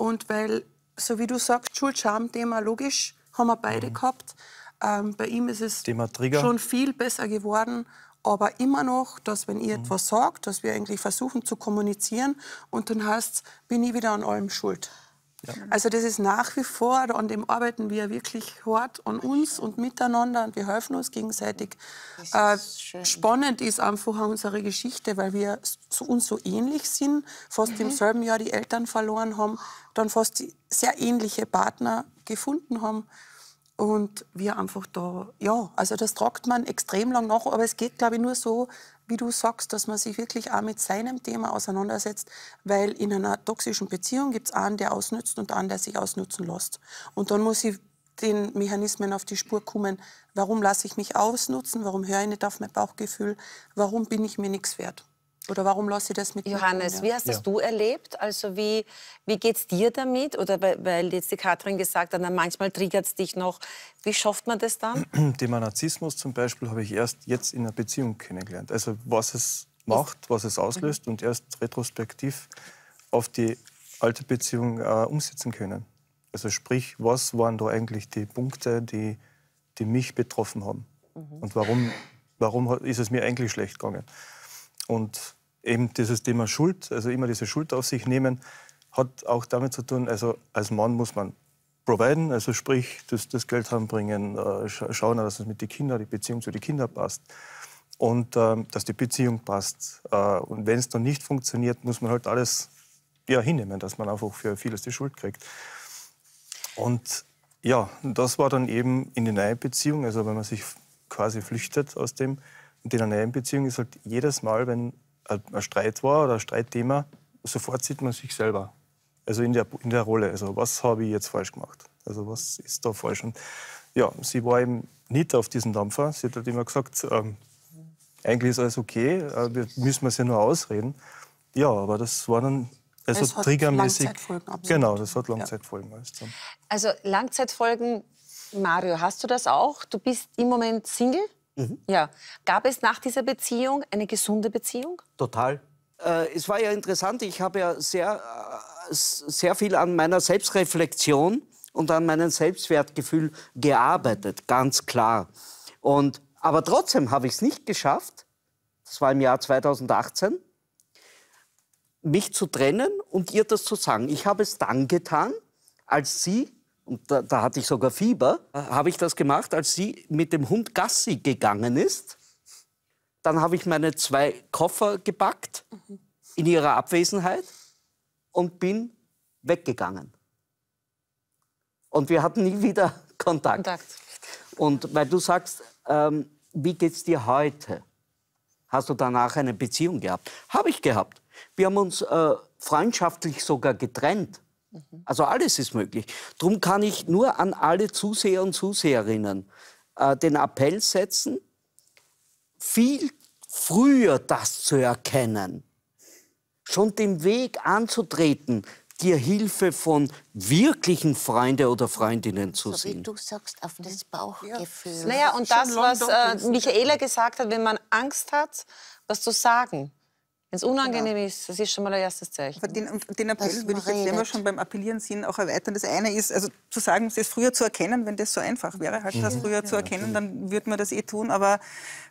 Und weil, so wie du sagst, Schuld-Scham-Thema, logisch, haben wir beide mhm. gehabt. Ähm, bei ihm ist es schon viel besser geworden, aber immer noch, dass wenn ihr mhm. etwas sagt, dass wir eigentlich versuchen zu kommunizieren und dann heißt es, bin ich wieder an allem schuld. Also das ist nach wie vor, an dem arbeiten wir wirklich hart an uns und miteinander und wir helfen uns gegenseitig. Äh, spannend ist einfach unsere Geschichte, weil wir so, uns so ähnlich sind, fast mhm. im selben Jahr die Eltern verloren haben, dann fast sehr ähnliche Partner gefunden haben. Und wir einfach da, ja, also das tragt man extrem lang nach, aber es geht, glaube ich, nur so, wie du sagst, dass man sich wirklich auch mit seinem Thema auseinandersetzt, weil in einer toxischen Beziehung gibt es einen, der ausnützt und einen, der sich ausnutzen lässt. Und dann muss ich den Mechanismen auf die Spur kommen, warum lasse ich mich ausnutzen, warum höre ich nicht auf mein Bauchgefühl, warum bin ich mir nichts wert. Oder warum lasst ihr das mit Johannes, wie hast das ja. du erlebt? Also wie, wie geht es dir damit? Oder weil, jetzt die Katrin gesagt hat, manchmal triggert es dich noch. Wie schafft man das dann? Thema Narzissmus zum Beispiel habe ich erst jetzt in einer Beziehung kennengelernt. Also was es macht, was es auslöst mhm. und erst retrospektiv auf die alte Beziehung äh, umsetzen können. Also sprich, was waren da eigentlich die Punkte, die, die mich betroffen haben? Mhm. Und warum, warum ist es mir eigentlich schlecht gegangen? Und eben dieses Thema Schuld, also immer diese Schuld auf sich nehmen, hat auch damit zu tun, also als Mann muss man providen, also sprich das, das Geld heranbringen, äh, schauen, dass es mit den Kindern, die Beziehung zu den Kindern passt und ähm, dass die Beziehung passt. Äh, und wenn es dann nicht funktioniert, muss man halt alles ja, hinnehmen, dass man einfach für vieles die Schuld kriegt. Und ja, das war dann eben in die neue Beziehung, also wenn man sich quasi flüchtet aus dem, in einer Beziehung ist halt jedes Mal, wenn ein Streit war oder ein Streitthema, sofort sieht man sich selber. Also in der, in der Rolle. Also was habe ich jetzt falsch gemacht? Also was ist da falsch? Und ja, sie war eben nicht auf diesem Dampfer. Sie hat halt immer gesagt, ähm, eigentlich ist alles okay, äh, wir müssen es ja nur ausreden. Ja, aber das war dann also es hat triggermäßig. Langzeitfolgen, absolut. Genau, das hat Langzeitfolgen. Ja. Also Langzeitfolgen, Mario, hast du das auch? Du bist im Moment Single? Mhm. Ja. Gab es nach dieser Beziehung eine gesunde Beziehung? Total. Äh, es war ja interessant, ich habe ja sehr, äh, sehr viel an meiner Selbstreflexion und an meinem Selbstwertgefühl gearbeitet, ganz klar. Und, aber trotzdem habe ich es nicht geschafft, das war im Jahr 2018, mich zu trennen und ihr das zu sagen. Ich habe es dann getan, als sie und da, da hatte ich sogar Fieber, habe ich das gemacht, als sie mit dem Hund Gassi gegangen ist. Dann habe ich meine zwei Koffer gepackt in ihrer Abwesenheit und bin weggegangen. Und wir hatten nie wieder Kontakt. Kontakt. Und weil du sagst, ähm, wie geht's dir heute? Hast du danach eine Beziehung gehabt? Habe ich gehabt. Wir haben uns äh, freundschaftlich sogar getrennt. Mhm. Also alles ist möglich. Darum kann ich nur an alle Zuseher und Zuseherinnen äh, den Appell setzen, viel früher das zu erkennen, schon den Weg anzutreten, dir Hilfe von wirklichen Freunden oder Freundinnen zu so sehen. Wie du sagst, auf das mhm. Bauchgefühl. Ja. Naja, und das, was äh, Michaela gesagt hat, wenn man Angst hat, was zu sagen, wenn es genau. unangenehm genau. ist, das ist schon mal ein erstes Zeichen. Den, den, Appell das würde ich jetzt, wenn wir schon beim Appellieren sind, auch erweitern. Das eine ist, also zu sagen, es früher zu erkennen, wenn das so einfach wäre, halt das früher ja, zu erkennen, ja, dann würde man das eh tun. Aber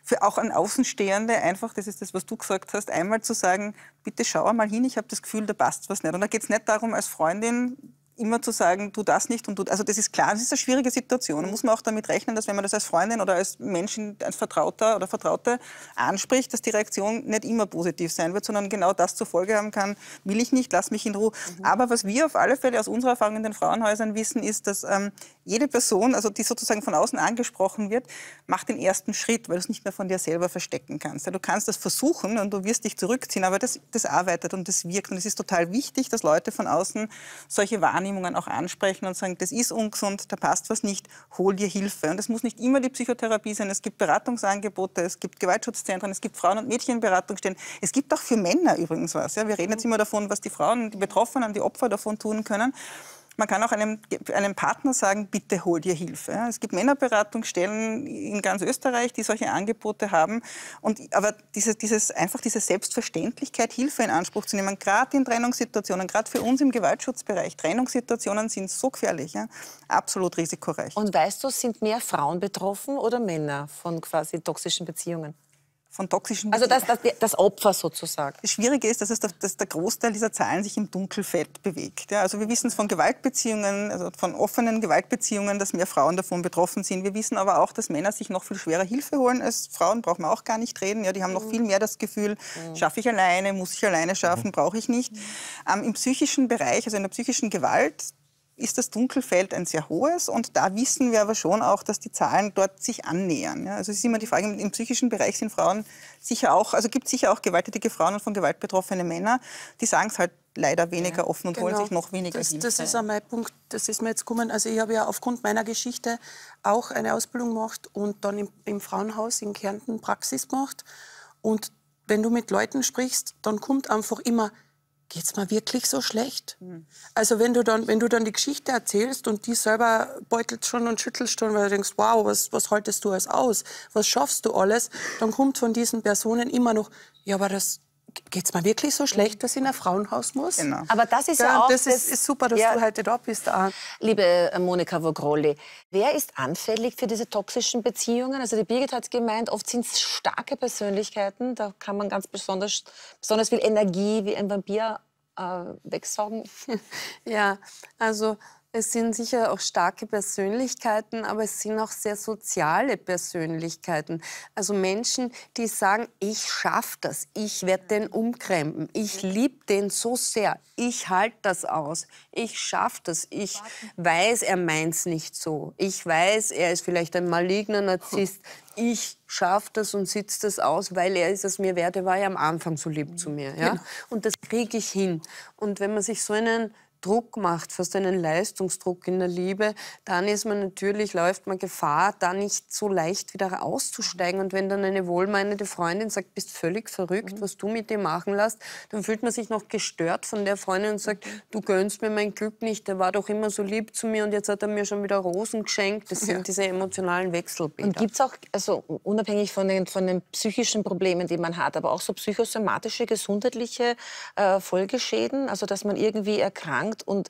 für auch an Außenstehende einfach, das ist das, was du gesagt hast, einmal zu sagen, bitte schau mal hin, ich habe das Gefühl, da passt was nicht. Und da geht es nicht darum, als Freundin immer zu sagen, tu das nicht und tu, also das ist klar, das ist eine schwierige Situation. Da muss man auch damit rechnen, dass wenn man das als Freundin oder als Menschen, als Vertrauter oder Vertraute anspricht, dass die Reaktion nicht immer positiv sein wird, sondern genau das zur Folge haben kann, will ich nicht, lass mich in Ruhe. Mhm. Aber was wir auf alle Fälle aus unserer Erfahrung in den Frauenhäusern wissen, ist, dass ähm, jede Person, also die sozusagen von außen angesprochen wird, macht den ersten Schritt, weil du es nicht mehr von dir selber verstecken kannst. du kannst das versuchen und du wirst dich zurückziehen, aber das, das arbeitet und das wirkt. Und es ist total wichtig, dass Leute von außen solche Warnungen Wahrnehmungen auch ansprechen und sagen, das ist ungesund, da passt was nicht, hol dir Hilfe. Und es muss nicht immer die Psychotherapie sein, es gibt Beratungsangebote, es gibt Gewaltschutzzentren, es gibt Frauen- und Mädchenberatungsstellen, es gibt auch für Männer übrigens was. Ja, wir reden jetzt mhm. immer davon, was die Frauen, die Betroffenen, die Opfer davon tun können. Man kann auch einem, einem Partner sagen, bitte hol dir Hilfe. es gibt Männerberatungsstellen in ganz Österreich, die solche Angebote haben. Und, aber dieses, dieses, einfach diese Selbstverständlichkeit, Hilfe in Anspruch zu nehmen, gerade in Trennungssituationen, gerade für uns im Gewaltschutzbereich, Trennungssituationen sind so gefährlich, ja, absolut risikoreich. Und weißt du, sind mehr Frauen betroffen oder Männer von quasi toxischen Beziehungen? von toxischen Also das, das, das, Opfer sozusagen. Das Schwierige ist, dass, es, dass, der Großteil dieser Zahlen sich im Dunkelfeld bewegt. Ja, also wir wissen es von Gewaltbeziehungen, also von offenen Gewaltbeziehungen, dass mehr Frauen davon betroffen sind. Wir wissen aber auch, dass Männer sich noch viel schwerer Hilfe holen als Frauen, braucht man auch gar nicht reden. Ja, die haben noch mhm. viel mehr das Gefühl, mhm. schaffe ich alleine, muss ich alleine mhm. schaffen, brauche ich nicht. Ähm, Im psychischen Bereich, also in der psychischen Gewalt, ist das Dunkelfeld ein sehr hohes und da wissen wir aber schon auch, dass die Zahlen dort sich annähern. Ja, also es ist immer die Frage, im psychischen Bereich sind Frauen sicher auch, also gibt es sicher auch gewalttätige Frauen und von Gewalt betroffene Männer, die sagen es halt leider weniger ja, offen und genau. holen sich noch weniger das, Hilfe. Das ist auch mein Punkt, das ist mir jetzt gekommen. Also ich habe ja aufgrund meiner Geschichte auch eine Ausbildung gemacht und dann im, im Frauenhaus in Kärnten Praxis gemacht und wenn du mit Leuten sprichst, dann kommt einfach immer, geht es mir wirklich so schlecht? Mhm. Also wenn du, dann, wenn du dann die Geschichte erzählst und die selber beutelt schon und schüttelst schon, weil du denkst, wow, was, was haltest du alles aus? Was schaffst du alles? Dann kommt von diesen Personen immer noch, ja, aber das, geht es mir wirklich so schlecht, dass ich in ein Frauenhaus muss? Genau. Aber das ist ja, ja auch... Das, das ist, super, dass ja. du heute da bist. Anne. Liebe äh, Monika Vogrolli, wer ist anfällig für diese toxischen Beziehungen? Also die Birgit hat gemeint, oft sind es starke Persönlichkeiten. Da kann man ganz besonders, besonders viel Energie wie ein Vampir äh, wegsaugen. ja, also es sind sicher auch starke Persönlichkeiten, aber es sind auch sehr soziale Persönlichkeiten. Also Menschen, die sagen, ich schaffe das, ich werde den umkrempeln, ich liebe den so sehr, ich halte das aus, ich schaffe das, ich weiß, er meint es nicht so, ich weiß, er ist vielleicht ein maligner Narzisst, ich schaffe das und sitze das aus, weil er ist es mir wert, er war ja am Anfang so lieb zu mir. Ja? Genau. Und das kriege ich hin. Und wenn man sich so einen Druck macht, fast einen Leistungsdruck in der Liebe, dann ist man natürlich, läuft man Gefahr, da nicht so leicht wieder auszusteigen. Und wenn dann eine wohlmeinende Freundin sagt, bist völlig verrückt, mhm. was du mit dem machen lässt, dann fühlt man sich noch gestört von der Freundin und sagt, mhm. du gönnst mir mein Glück nicht, der war doch immer so lieb zu mir und jetzt hat er mir schon wieder Rosen geschenkt. Das sind ja. diese emotionalen Wechselbilder. Und gibt es auch, also unabhängig von den, von den psychischen Problemen, die man hat, aber auch so psychosomatische, gesundheitliche äh, Folgeschäden, also dass man irgendwie erkrankt, verlangt und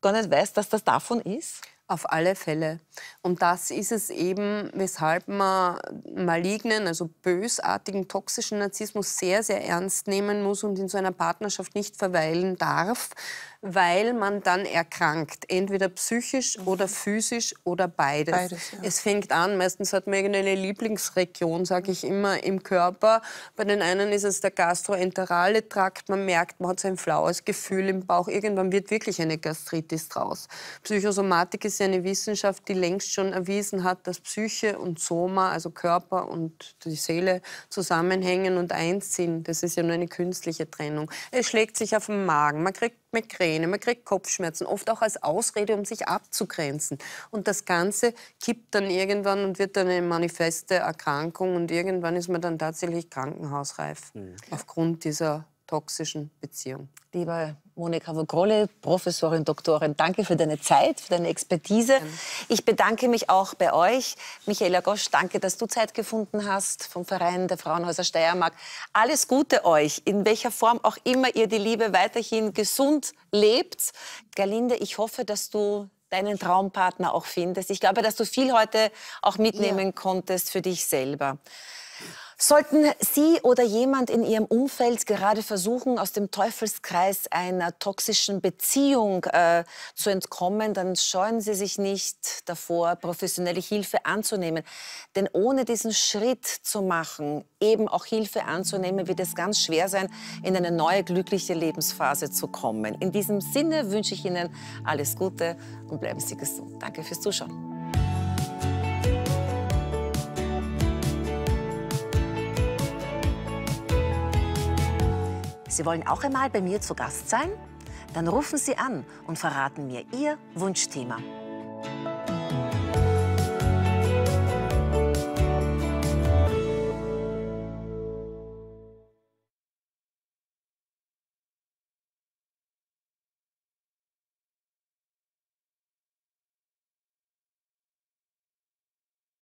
gar nicht weiß, dass das davon ist? Auf alle Fälle. Und das ist es eben, weshalb man malignen, also bösartigen, toxischen Narzissmus sehr, sehr ernst nehmen muss und in so einer Partnerschaft nicht verweilen darf, weil man dann erkrankt, entweder psychisch mhm. oder physisch oder beides. beides ja. Es fängt an, meistens hat man irgendeine Lieblingsregion, sage mhm. ich immer, im Körper. Bei den einen ist es der gastroenterale Trakt, man merkt, man hat so ein flaues Gefühl im Bauch, irgendwann wird wirklich eine Gastritis draus. Psychosomatik ist ja eine Wissenschaft, die längst schon erwiesen hat, dass Psyche und Soma, also Körper und die Seele, zusammenhängen und eins sind. Das ist ja nur eine künstliche Trennung. Es schlägt sich auf den Magen, man kriegt Migrä Migräne, man kriegt Kopfschmerzen, oft auch als Ausrede, um sich abzugrenzen. Und das Ganze kippt dann irgendwann und wird dann eine manifeste Erkrankung und irgendwann ist man dann tatsächlich krankenhausreif mhm. aufgrund dieser toxischen Beziehung. Lieber Monika Vogrolle, Professorin, Doktorin, danke für deine Zeit, für deine Expertise. Ich bedanke mich auch bei euch. Michaela Gosch, danke, dass du Zeit gefunden hast vom Verein der Frauenhäuser Steiermark. Alles Gute euch, in welcher Form auch immer ihr die Liebe weiterhin gesund lebt. Galinde, ich hoffe, dass du deinen Traumpartner auch findest. Ich glaube, dass du viel heute auch mitnehmen ja. konntest für dich selber. Sollten Sie oder jemand in Ihrem Umfeld gerade versuchen, aus dem Teufelskreis einer toxischen Beziehung äh, zu entkommen, dann scheuen Sie sich nicht davor, professionelle Hilfe anzunehmen. Denn ohne diesen Schritt zu machen, eben auch Hilfe anzunehmen, wird es ganz schwer sein, in eine neue glückliche Lebensphase zu kommen. In diesem Sinne wünsche ich Ihnen alles Gute und bleiben Sie gesund. Danke fürs Zuschauen. Sie wollen auch einmal bei mir zu Gast sein? Dann rufen Sie an und verraten mir Ihr Wunschthema.